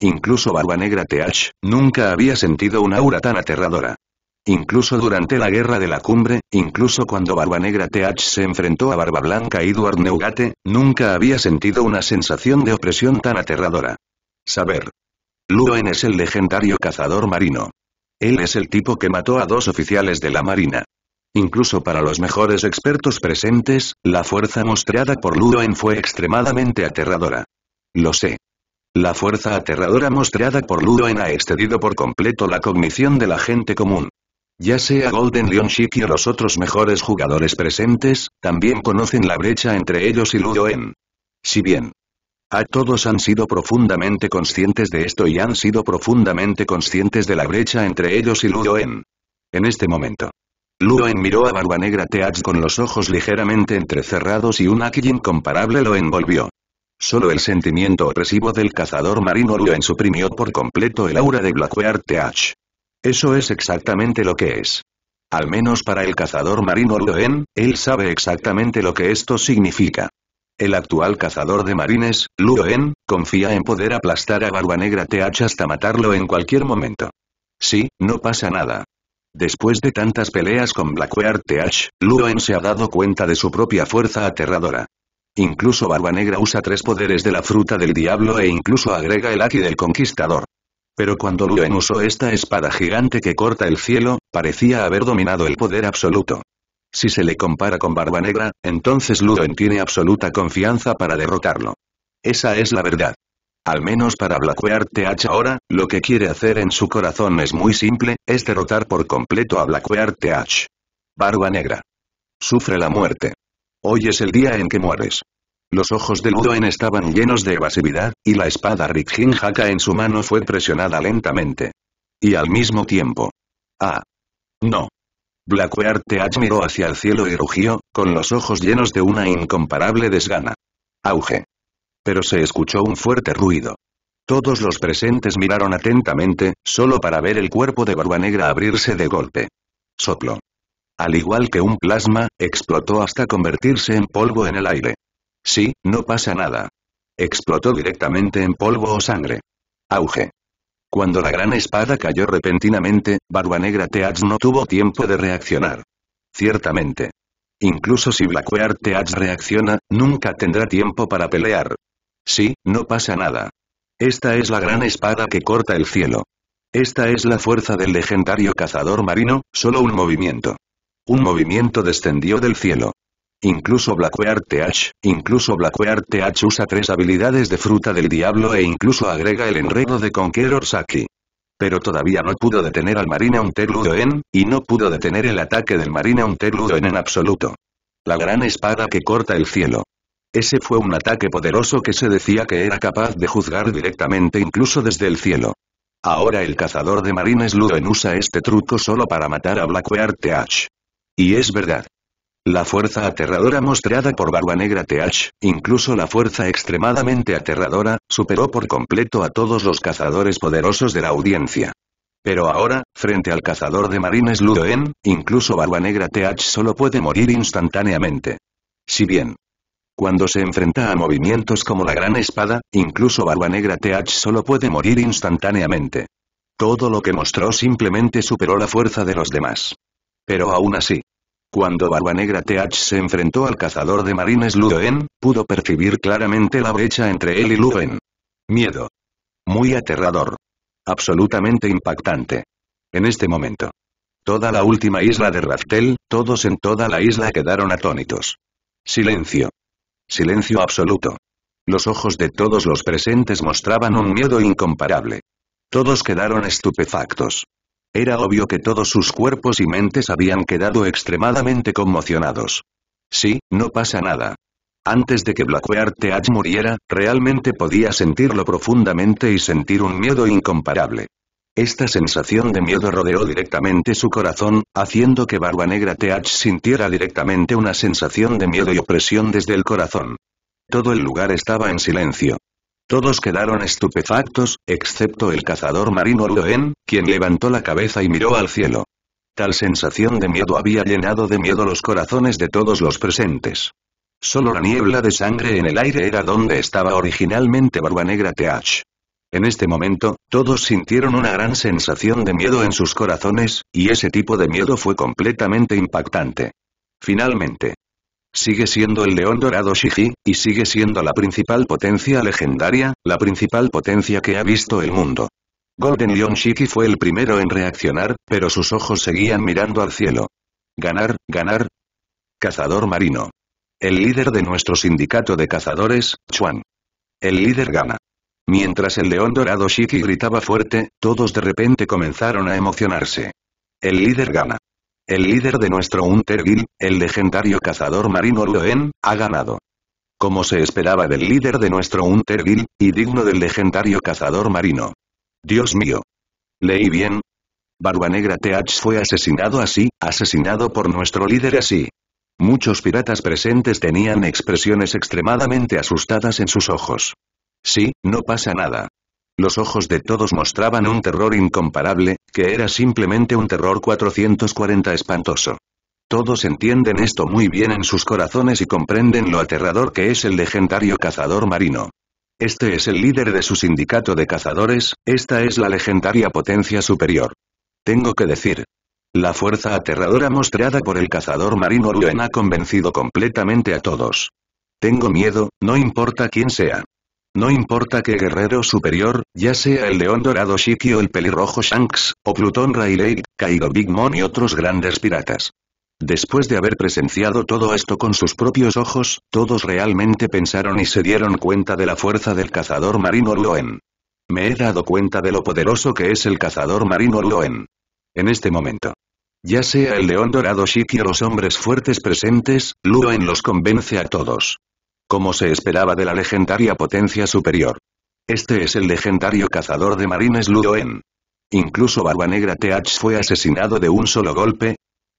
Incluso Barba Negra Teach nunca había sentido una aura tan aterradora. Incluso durante la guerra de la cumbre, incluso cuando Barba Negra Teach se enfrentó a Barba Blanca y e Neugate, nunca había sentido una sensación de opresión tan aterradora. Saber. Luen es el legendario cazador marino. Él es el tipo que mató a dos oficiales de la marina. Incluso para los mejores expertos presentes, la fuerza mostrada por Ludoen fue extremadamente aterradora. Lo sé. La fuerza aterradora mostrada por Ludoen ha excedido por completo la cognición de la gente común. Ya sea Golden Leon Shiki o los otros mejores jugadores presentes, también conocen la brecha entre ellos y Ludoen. Si bien a todos han sido profundamente conscientes de esto y han sido profundamente conscientes de la brecha entre ellos y Ludoen En este momento, Luen miró a Barbanegra Teach con los ojos ligeramente entrecerrados y un aquí incomparable lo envolvió. Solo el sentimiento opresivo del cazador marino Luen suprimió por completo el aura de Blackwear Teach. Eso es exactamente lo que es. Al menos para el cazador marino Luen, él sabe exactamente lo que esto significa. El actual cazador de marines, Luen, confía en poder aplastar a Barbanegra TH hasta matarlo en cualquier momento. Sí, no pasa nada, Después de tantas peleas con Blackheart Teach, Luen se ha dado cuenta de su propia fuerza aterradora. Incluso Barba Negra usa tres poderes de la fruta del diablo e incluso agrega el Aki del Conquistador. Pero cuando Luen usó esta espada gigante que corta el cielo, parecía haber dominado el poder absoluto. Si se le compara con Barba Negra, entonces Luen tiene absoluta confianza para derrotarlo. Esa es la verdad. Al menos para TH ahora, lo que quiere hacer en su corazón es muy simple, es derrotar por completo a H. Barba Negra. Sufre la muerte. Hoy es el día en que mueres. Los ojos de Ludoen estaban llenos de evasividad, y la espada Rikjin Haka en su mano fue presionada lentamente. Y al mismo tiempo. Ah. No. H miró hacia el cielo y rugió, con los ojos llenos de una incomparable desgana. Auge pero se escuchó un fuerte ruido. Todos los presentes miraron atentamente, solo para ver el cuerpo de Barba Negra abrirse de golpe. Soplo. Al igual que un plasma, explotó hasta convertirse en polvo en el aire. Sí, no pasa nada. Explotó directamente en polvo o sangre. Auge. Cuando la gran espada cayó repentinamente, Barba Negra no tuvo tiempo de reaccionar. Ciertamente. Incluso si Blackwear Teats reacciona, nunca tendrá tiempo para pelear. Sí, no pasa nada. Esta es la gran espada que corta el cielo. Esta es la fuerza del legendario cazador marino, solo un movimiento. Un movimiento descendió del cielo. Incluso Blackwear TH, incluso Blackwear TH usa tres habilidades de fruta del diablo e incluso agrega el enredo de Conqueror Saki. Pero todavía no pudo detener al Marina en, y no pudo detener el ataque del Marina Unterludoen en absoluto. La gran espada que corta el cielo. Ese fue un ataque poderoso que se decía que era capaz de juzgar directamente incluso desde el cielo. Ahora el cazador de marines Ludoen usa este truco solo para matar a Blackbeard TH. Y es verdad. La fuerza aterradora mostrada por Barba Negra TH, incluso la fuerza extremadamente aterradora, superó por completo a todos los cazadores poderosos de la audiencia. Pero ahora, frente al cazador de marines Ludoen, incluso Barba Negra TH solo puede morir instantáneamente. Si bien, cuando se enfrenta a movimientos como la Gran Espada, incluso Barba Negra TH solo puede morir instantáneamente. Todo lo que mostró simplemente superó la fuerza de los demás. Pero aún así. Cuando Barba Negra TH se enfrentó al cazador de marines En pudo percibir claramente la brecha entre él y Luden. Miedo. Muy aterrador. Absolutamente impactante. En este momento. Toda la última isla de Raftel, todos en toda la isla quedaron atónitos. Silencio. Silencio absoluto. Los ojos de todos los presentes mostraban un miedo incomparable. Todos quedaron estupefactos. Era obvio que todos sus cuerpos y mentes habían quedado extremadamente conmocionados. Sí, no pasa nada. Antes de que Blackbeard Teach muriera, realmente podía sentirlo profundamente y sentir un miedo incomparable. Esta sensación de miedo rodeó directamente su corazón, haciendo que Barba Negra TH sintiera directamente una sensación de miedo y opresión desde el corazón. Todo el lugar estaba en silencio. Todos quedaron estupefactos, excepto el cazador marino Luen, quien levantó la cabeza y miró al cielo. Tal sensación de miedo había llenado de miedo los corazones de todos los presentes. Solo la niebla de sangre en el aire era donde estaba originalmente Barba Negra TH. En este momento, todos sintieron una gran sensación de miedo en sus corazones, y ese tipo de miedo fue completamente impactante. Finalmente. Sigue siendo el león dorado Shiji, y sigue siendo la principal potencia legendaria, la principal potencia que ha visto el mundo. Golden Lion Shiki fue el primero en reaccionar, pero sus ojos seguían mirando al cielo. Ganar, ganar. Cazador marino. El líder de nuestro sindicato de cazadores, Chuan. El líder gana. Mientras el león dorado Shiki gritaba fuerte, todos de repente comenzaron a emocionarse. El líder gana. El líder de nuestro Untergil, el legendario cazador marino Luen, ha ganado. Como se esperaba del líder de nuestro Untergil, y digno del legendario cazador marino. Dios mío. Leí bien. Barba Negra Teach fue asesinado así, asesinado por nuestro líder así. Muchos piratas presentes tenían expresiones extremadamente asustadas en sus ojos. Sí, no pasa nada. Los ojos de todos mostraban un terror incomparable, que era simplemente un terror 440 espantoso. Todos entienden esto muy bien en sus corazones y comprenden lo aterrador que es el legendario cazador marino. Este es el líder de su sindicato de cazadores, esta es la legendaria potencia superior. Tengo que decir. La fuerza aterradora mostrada por el cazador marino Ruen ha convencido completamente a todos. Tengo miedo, no importa quién sea. No importa qué guerrero superior, ya sea el león dorado Shiki o el pelirrojo Shanks, o Plutón Rayleigh, Kaido Big Mom y otros grandes piratas. Después de haber presenciado todo esto con sus propios ojos, todos realmente pensaron y se dieron cuenta de la fuerza del cazador marino Luen. Me he dado cuenta de lo poderoso que es el cazador marino Luen. En este momento. Ya sea el león dorado Shiki o los hombres fuertes presentes, Luen los convence a todos como se esperaba de la legendaria potencia superior. Este es el legendario cazador de marines Ludoen. Incluso Barba Negra TH fue asesinado de un solo golpe.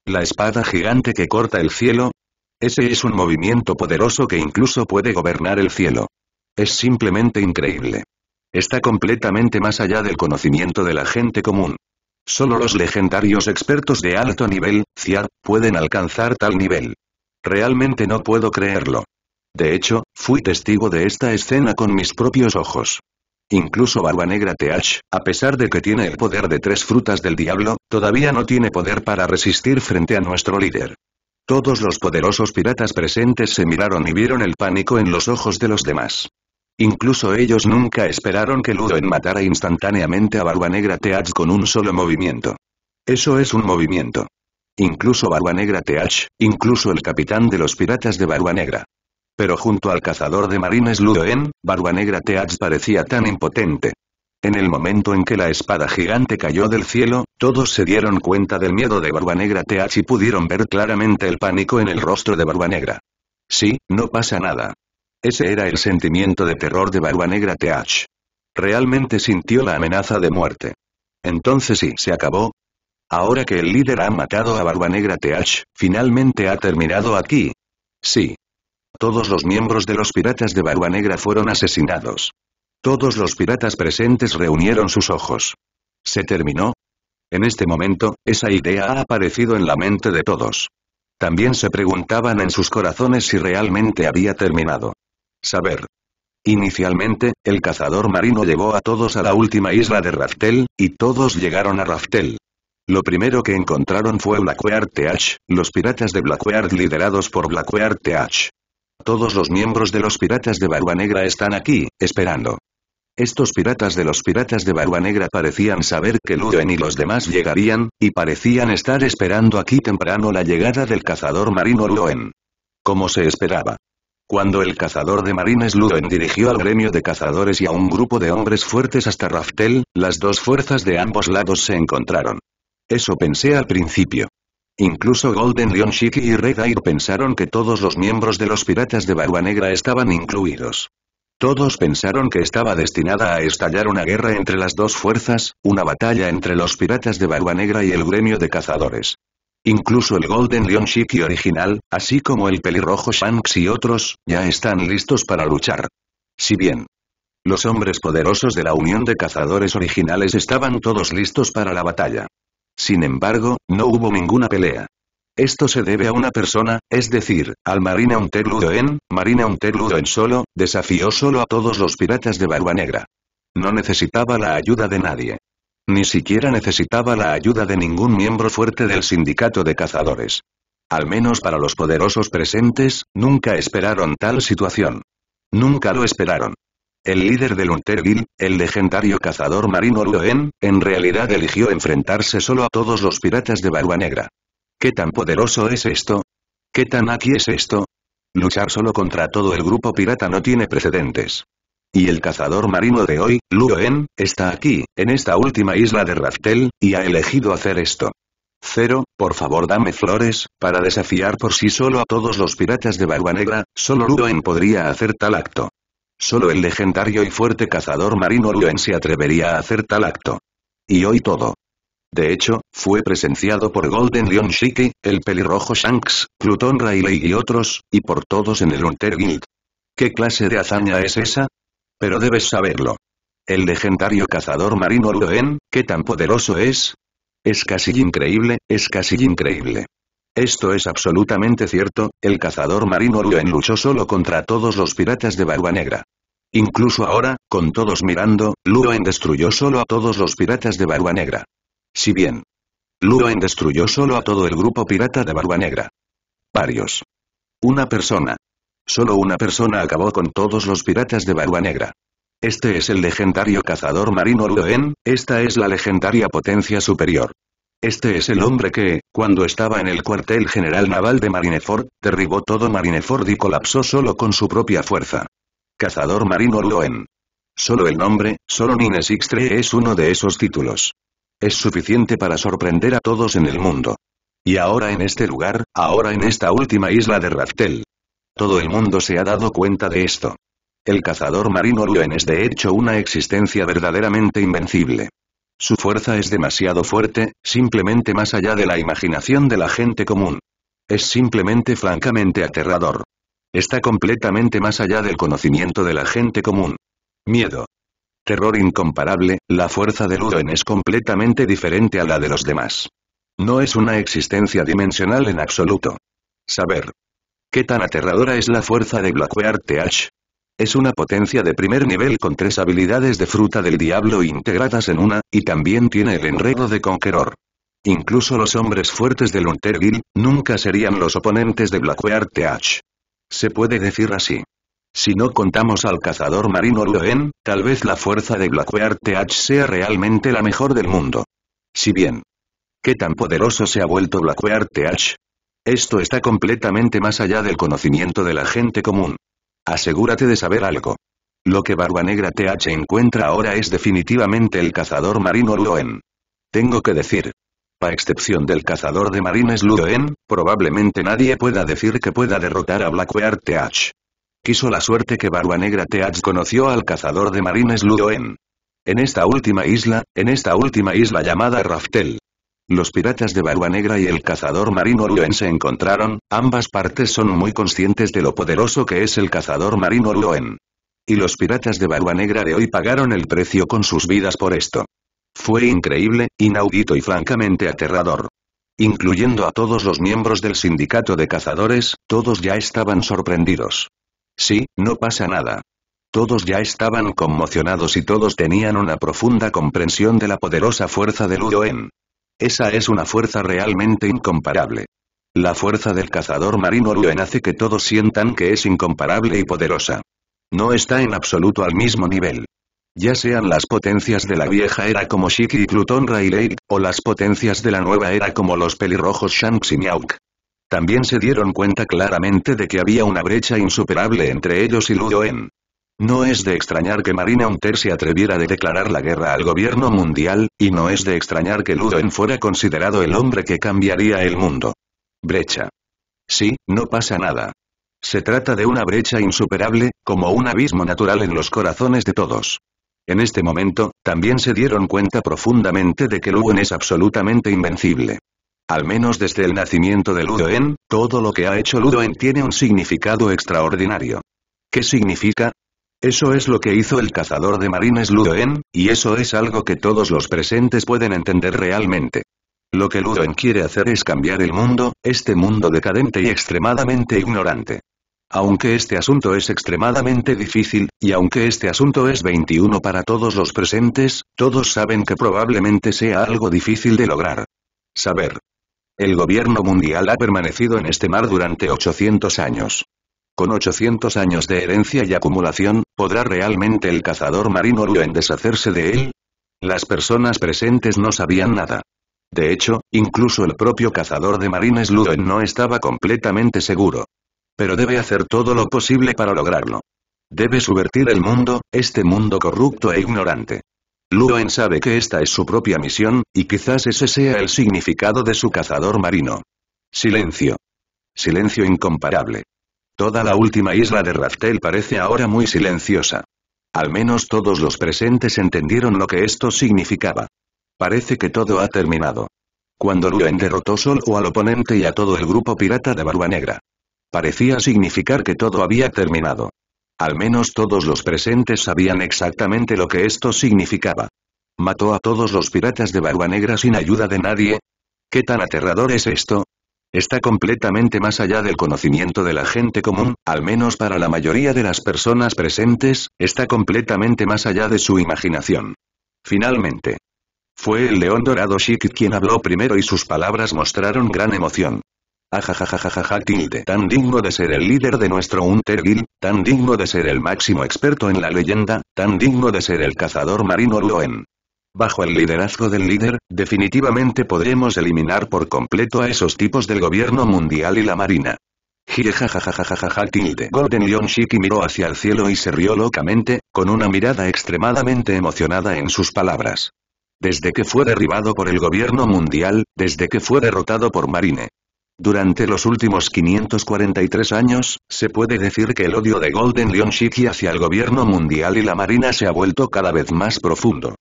La espada gigante que corta el cielo. Ese es un movimiento poderoso que incluso puede gobernar el cielo. Es simplemente increíble. Está completamente más allá del conocimiento de la gente común. Solo los legendarios expertos de alto nivel, CIA, pueden alcanzar tal nivel. Realmente no puedo creerlo. De hecho, fui testigo de esta escena con mis propios ojos. Incluso Barba Negra TH, a pesar de que tiene el poder de tres frutas del diablo, todavía no tiene poder para resistir frente a nuestro líder. Todos los poderosos piratas presentes se miraron y vieron el pánico en los ojos de los demás. Incluso ellos nunca esperaron que Ludo matara instantáneamente a Barba Negra TH con un solo movimiento. Eso es un movimiento. Incluso Barba Negra TH, incluso el capitán de los piratas de Barba Negra pero junto al cazador de marines Ludoen, Barbanegra Teach parecía tan impotente. En el momento en que la espada gigante cayó del cielo, todos se dieron cuenta del miedo de Negra Teach y pudieron ver claramente el pánico en el rostro de Barbanegra. Sí, no pasa nada. Ese era el sentimiento de terror de Barbanegra Teach. Realmente sintió la amenaza de muerte. Entonces sí, se acabó, Ahora que el líder ha matado a Barbanegra Teach, finalmente ha terminado aquí. Sí, todos los miembros de los piratas de Barba Negra fueron asesinados. Todos los piratas presentes reunieron sus ojos. ¿Se terminó? En este momento, esa idea ha aparecido en la mente de todos. También se preguntaban en sus corazones si realmente había terminado. Saber. Inicialmente, el cazador marino llevó a todos a la última isla de Raftel, y todos llegaron a Raftel. Lo primero que encontraron fue Blackwear TH, los piratas de Blackwear liderados por Blackwear TH. Todos los miembros de los piratas de Barba Negra están aquí, esperando. Estos piratas de los piratas de Barba Negra parecían saber que Luen y los demás llegarían, y parecían estar esperando aquí temprano la llegada del cazador marino Luen. Como se esperaba. Cuando el cazador de marines Luen dirigió al gremio de cazadores y a un grupo de hombres fuertes hasta Raftel, las dos fuerzas de ambos lados se encontraron. Eso pensé al principio. Incluso Golden Lion Shiki y Red Eye pensaron que todos los miembros de los piratas de Barba Negra estaban incluidos. Todos pensaron que estaba destinada a estallar una guerra entre las dos fuerzas, una batalla entre los piratas de Barba Negra y el gremio de cazadores. Incluso el Golden Lion Shiki original, así como el pelirrojo Shanks y otros, ya están listos para luchar. Si bien, los hombres poderosos de la Unión de Cazadores originales estaban todos listos para la batalla. Sin embargo, no hubo ninguna pelea. Esto se debe a una persona, es decir, al Marina Unterludoen, Marina Unterludoen solo, desafió solo a todos los piratas de Barba Negra. No necesitaba la ayuda de nadie. Ni siquiera necesitaba la ayuda de ningún miembro fuerte del sindicato de cazadores. Al menos para los poderosos presentes, nunca esperaron tal situación. Nunca lo esperaron. El líder del Unterville, el legendario cazador marino Luen, en realidad eligió enfrentarse solo a todos los piratas de Barba Negra. ¿Qué tan poderoso es esto? ¿Qué tan aquí es esto? Luchar solo contra todo el grupo pirata no tiene precedentes. Y el cazador marino de hoy, Luen, está aquí, en esta última isla de Raftel, y ha elegido hacer esto. Cero, por favor dame flores, para desafiar por sí solo a todos los piratas de Barba Negra, solo Luen podría hacer tal acto. Solo el legendario y fuerte cazador marino Luen se atrevería a hacer tal acto. Y hoy todo. De hecho, fue presenciado por Golden Lion Shiki, el pelirrojo Shanks, Plutón Rayleigh y otros, y por todos en el Hunter Guild. ¿Qué clase de hazaña es esa? Pero debes saberlo. El legendario cazador marino Luen, ¿qué tan poderoso es? Es casi increíble, es casi increíble. Esto es absolutamente cierto, el cazador marino Luen luchó solo contra todos los piratas de Barba Negra. Incluso ahora, con todos mirando, Luen destruyó solo a todos los piratas de Barba Negra. Si bien, Luen destruyó solo a todo el grupo pirata de Barba Negra. Varios. Una persona. Solo una persona acabó con todos los piratas de Barba Negra. Este es el legendario cazador marino Luen, esta es la legendaria potencia superior. Este es el hombre que, cuando estaba en el cuartel general naval de Marineford, derribó todo Marineford y colapsó solo con su propia fuerza. Cazador Marino Loen. Solo el nombre, solo Nines Three es uno de esos títulos. Es suficiente para sorprender a todos en el mundo. Y ahora en este lugar, ahora en esta última isla de Raftel. Todo el mundo se ha dado cuenta de esto. El cazador marino Luen es de hecho una existencia verdaderamente invencible. Su fuerza es demasiado fuerte, simplemente más allá de la imaginación de la gente común. Es simplemente francamente aterrador. Está completamente más allá del conocimiento de la gente común. Miedo. Terror incomparable, la fuerza de Ludoen es completamente diferente a la de los demás. No es una existencia dimensional en absoluto. Saber. ¿Qué tan aterradora es la fuerza de Blackware TH? Es una potencia de primer nivel con tres habilidades de fruta del diablo integradas en una, y también tiene el enredo de Conqueror. Incluso los hombres fuertes de Untergil nunca serían los oponentes de Blackwear TH. Se puede decir así. Si no contamos al cazador marino Loen, tal vez la fuerza de Blackwear TH sea realmente la mejor del mundo. Si bien. ¿Qué tan poderoso se ha vuelto Blackwear TH? Esto está completamente más allá del conocimiento de la gente común. Asegúrate de saber algo. Lo que Barba Negra TH encuentra ahora es definitivamente el cazador marino Luoen. Tengo que decir. A excepción del cazador de marines Ludoen, probablemente nadie pueda decir que pueda derrotar a Blackbeard TH. Quiso la suerte que Barba Negra TH conoció al cazador de marines Luoen. En esta última isla, en esta última isla llamada Raftel. Los piratas de Barba Negra y el cazador marino Luen se encontraron, ambas partes son muy conscientes de lo poderoso que es el cazador marino Luen. Y los piratas de Barba Negra de hoy pagaron el precio con sus vidas por esto. Fue increíble, inaudito y francamente aterrador. Incluyendo a todos los miembros del sindicato de cazadores, todos ya estaban sorprendidos. Sí, no pasa nada. Todos ya estaban conmocionados y todos tenían una profunda comprensión de la poderosa fuerza de Luen. Esa es una fuerza realmente incomparable. La fuerza del cazador marino Luen hace que todos sientan que es incomparable y poderosa. No está en absoluto al mismo nivel. Ya sean las potencias de la vieja era como Shiki y Plutón Rayleigh, o las potencias de la nueva era como los pelirrojos Shanks y Mihawk. También se dieron cuenta claramente de que había una brecha insuperable entre ellos y Luen. No es de extrañar que Marina Hunter se atreviera de declarar la guerra al gobierno mundial, y no es de extrañar que Ludoen fuera considerado el hombre que cambiaría el mundo. Brecha. Sí, no pasa nada. Se trata de una brecha insuperable, como un abismo natural en los corazones de todos. En este momento, también se dieron cuenta profundamente de que Ludoen es absolutamente invencible. Al menos desde el nacimiento de Ludoen, todo lo que ha hecho Ludoen tiene un significado extraordinario. ¿Qué significa? Eso es lo que hizo el cazador de marines Ludoen, y eso es algo que todos los presentes pueden entender realmente. Lo que Ludoen quiere hacer es cambiar el mundo, este mundo decadente y extremadamente ignorante. Aunque este asunto es extremadamente difícil, y aunque este asunto es 21 para todos los presentes, todos saben que probablemente sea algo difícil de lograr. Saber. El gobierno mundial ha permanecido en este mar durante 800 años. Con 800 años de herencia y acumulación, ¿podrá realmente el cazador marino Luen deshacerse de él? Las personas presentes no sabían nada. De hecho, incluso el propio cazador de marines Luen no estaba completamente seguro. Pero debe hacer todo lo posible para lograrlo. Debe subvertir el mundo, este mundo corrupto e ignorante. Luen sabe que esta es su propia misión, y quizás ese sea el significado de su cazador marino. Silencio. Silencio incomparable. Toda la última isla de Raftel parece ahora muy silenciosa. Al menos todos los presentes entendieron lo que esto significaba. Parece que todo ha terminado. Cuando Luen derrotó Sol o al oponente y a todo el grupo pirata de Barba Negra. Parecía significar que todo había terminado. Al menos todos los presentes sabían exactamente lo que esto significaba. ¿Mató a todos los piratas de Barba Negra sin ayuda de nadie? ¿Qué tan aterrador es esto? Está completamente más allá del conocimiento de la gente común, al menos para la mayoría de las personas presentes, está completamente más allá de su imaginación. Finalmente. Fue el león dorado Shik quien habló primero y sus palabras mostraron gran emoción. Ajajajajaja tilde, tan digno de ser el líder de nuestro Untergil, tan digno de ser el máximo experto en la leyenda, tan digno de ser el cazador marino Loen bajo el liderazgo del líder, definitivamente podremos eliminar por completo a esos tipos del gobierno mundial y la marina. tilde. Golden Lion Shiki miró hacia el cielo y se rió locamente, con una mirada extremadamente emocionada en sus palabras. Desde que fue derribado por el gobierno mundial, desde que fue derrotado por Marine. Durante los últimos 543 años, se puede decir que el odio de Golden Lion Shiki hacia el gobierno mundial y la marina se ha vuelto cada vez más profundo.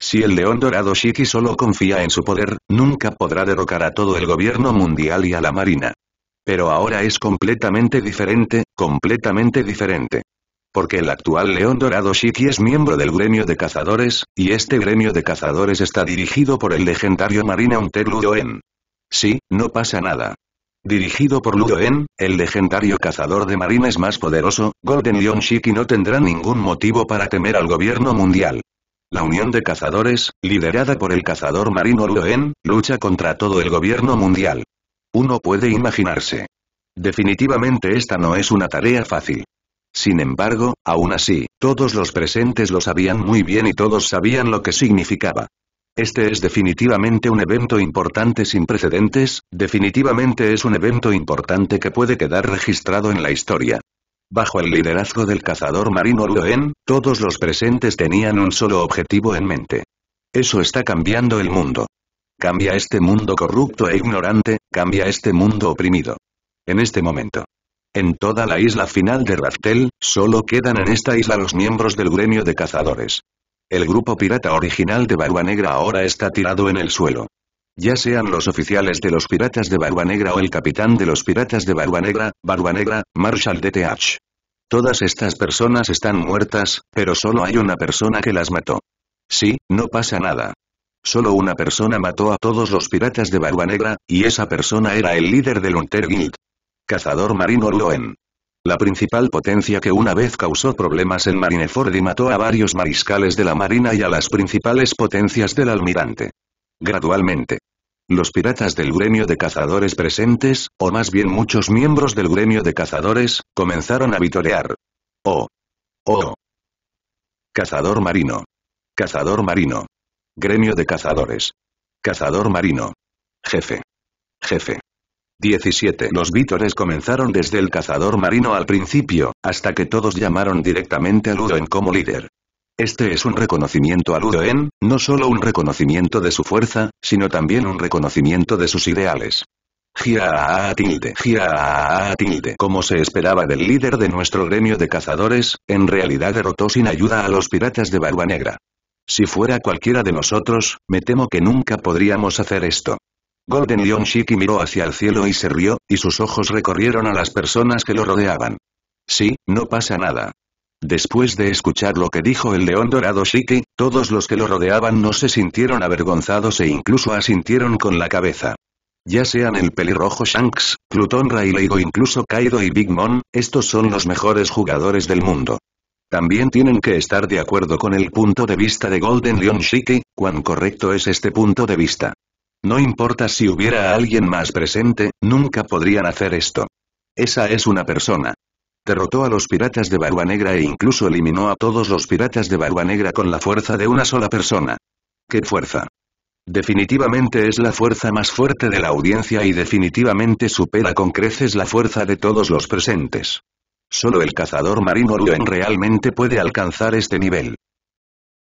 Si el león dorado Shiki solo confía en su poder, nunca podrá derrocar a todo el gobierno mundial y a la marina. Pero ahora es completamente diferente, completamente diferente. Porque el actual león dorado Shiki es miembro del gremio de cazadores, y este gremio de cazadores está dirigido por el legendario marina Hunter Ludoen. Sí, no pasa nada. Dirigido por Ludoen, el legendario cazador de marines más poderoso, Golden Lion Shiki no tendrá ningún motivo para temer al gobierno mundial. La Unión de Cazadores, liderada por el cazador marino Luen, lucha contra todo el gobierno mundial. Uno puede imaginarse. Definitivamente esta no es una tarea fácil. Sin embargo, aún así, todos los presentes lo sabían muy bien y todos sabían lo que significaba. Este es definitivamente un evento importante sin precedentes, definitivamente es un evento importante que puede quedar registrado en la historia. Bajo el liderazgo del cazador marino Luen, todos los presentes tenían un solo objetivo en mente. Eso está cambiando el mundo. Cambia este mundo corrupto e ignorante, cambia este mundo oprimido. En este momento. En toda la isla final de Raftel, solo quedan en esta isla los miembros del gremio de cazadores. El grupo pirata original de Barba Negra ahora está tirado en el suelo. Ya sean los oficiales de los piratas de Barba Negra o el capitán de los piratas de Barba Negra, Barba Negra, Marshal DTH. Todas estas personas están muertas, pero solo hay una persona que las mató. Sí, no pasa nada. Solo una persona mató a todos los piratas de Barba Negra, y esa persona era el líder del Hunter Guild. Cazador marino Loen. La principal potencia que una vez causó problemas en Marineford y mató a varios mariscales de la marina y a las principales potencias del almirante. Gradualmente. Los piratas del gremio de cazadores presentes, o más bien muchos miembros del gremio de cazadores, comenzaron a vitorear. ¡Oh! ¡Oh! Cazador marino. Cazador marino. Gremio de cazadores. Cazador marino. Jefe. Jefe. 17. Los vítores comenzaron desde el cazador marino al principio, hasta que todos llamaron directamente a Ludo en como líder. Este es un reconocimiento al Ludoen, no solo un reconocimiento de su fuerza, sino también un reconocimiento de sus ideales. Gia tilde, gia tilde. Como se esperaba del líder de nuestro gremio de cazadores, en realidad derrotó sin ayuda a los piratas de Barba Negra. Si fuera cualquiera de nosotros, me temo que nunca podríamos hacer esto. Golden Lion Shiki miró hacia el cielo y se rió, y sus ojos recorrieron a las personas que lo rodeaban. Sí, no pasa nada. Después de escuchar lo que dijo el león dorado Shiki, todos los que lo rodeaban no se sintieron avergonzados e incluso asintieron con la cabeza. Ya sean el pelirrojo Shanks, Plutón Rayleigh o incluso Kaido y Big Mom, estos son los mejores jugadores del mundo. También tienen que estar de acuerdo con el punto de vista de Golden Leon Shiki, cuán correcto es este punto de vista. No importa si hubiera alguien más presente, nunca podrían hacer esto. Esa es una persona derrotó a los piratas de Barba Negra e incluso eliminó a todos los piratas de Barba Negra con la fuerza de una sola persona. ¡Qué fuerza! Definitivamente es la fuerza más fuerte de la audiencia y definitivamente supera con creces la fuerza de todos los presentes. Solo el cazador marino Luen realmente puede alcanzar este nivel.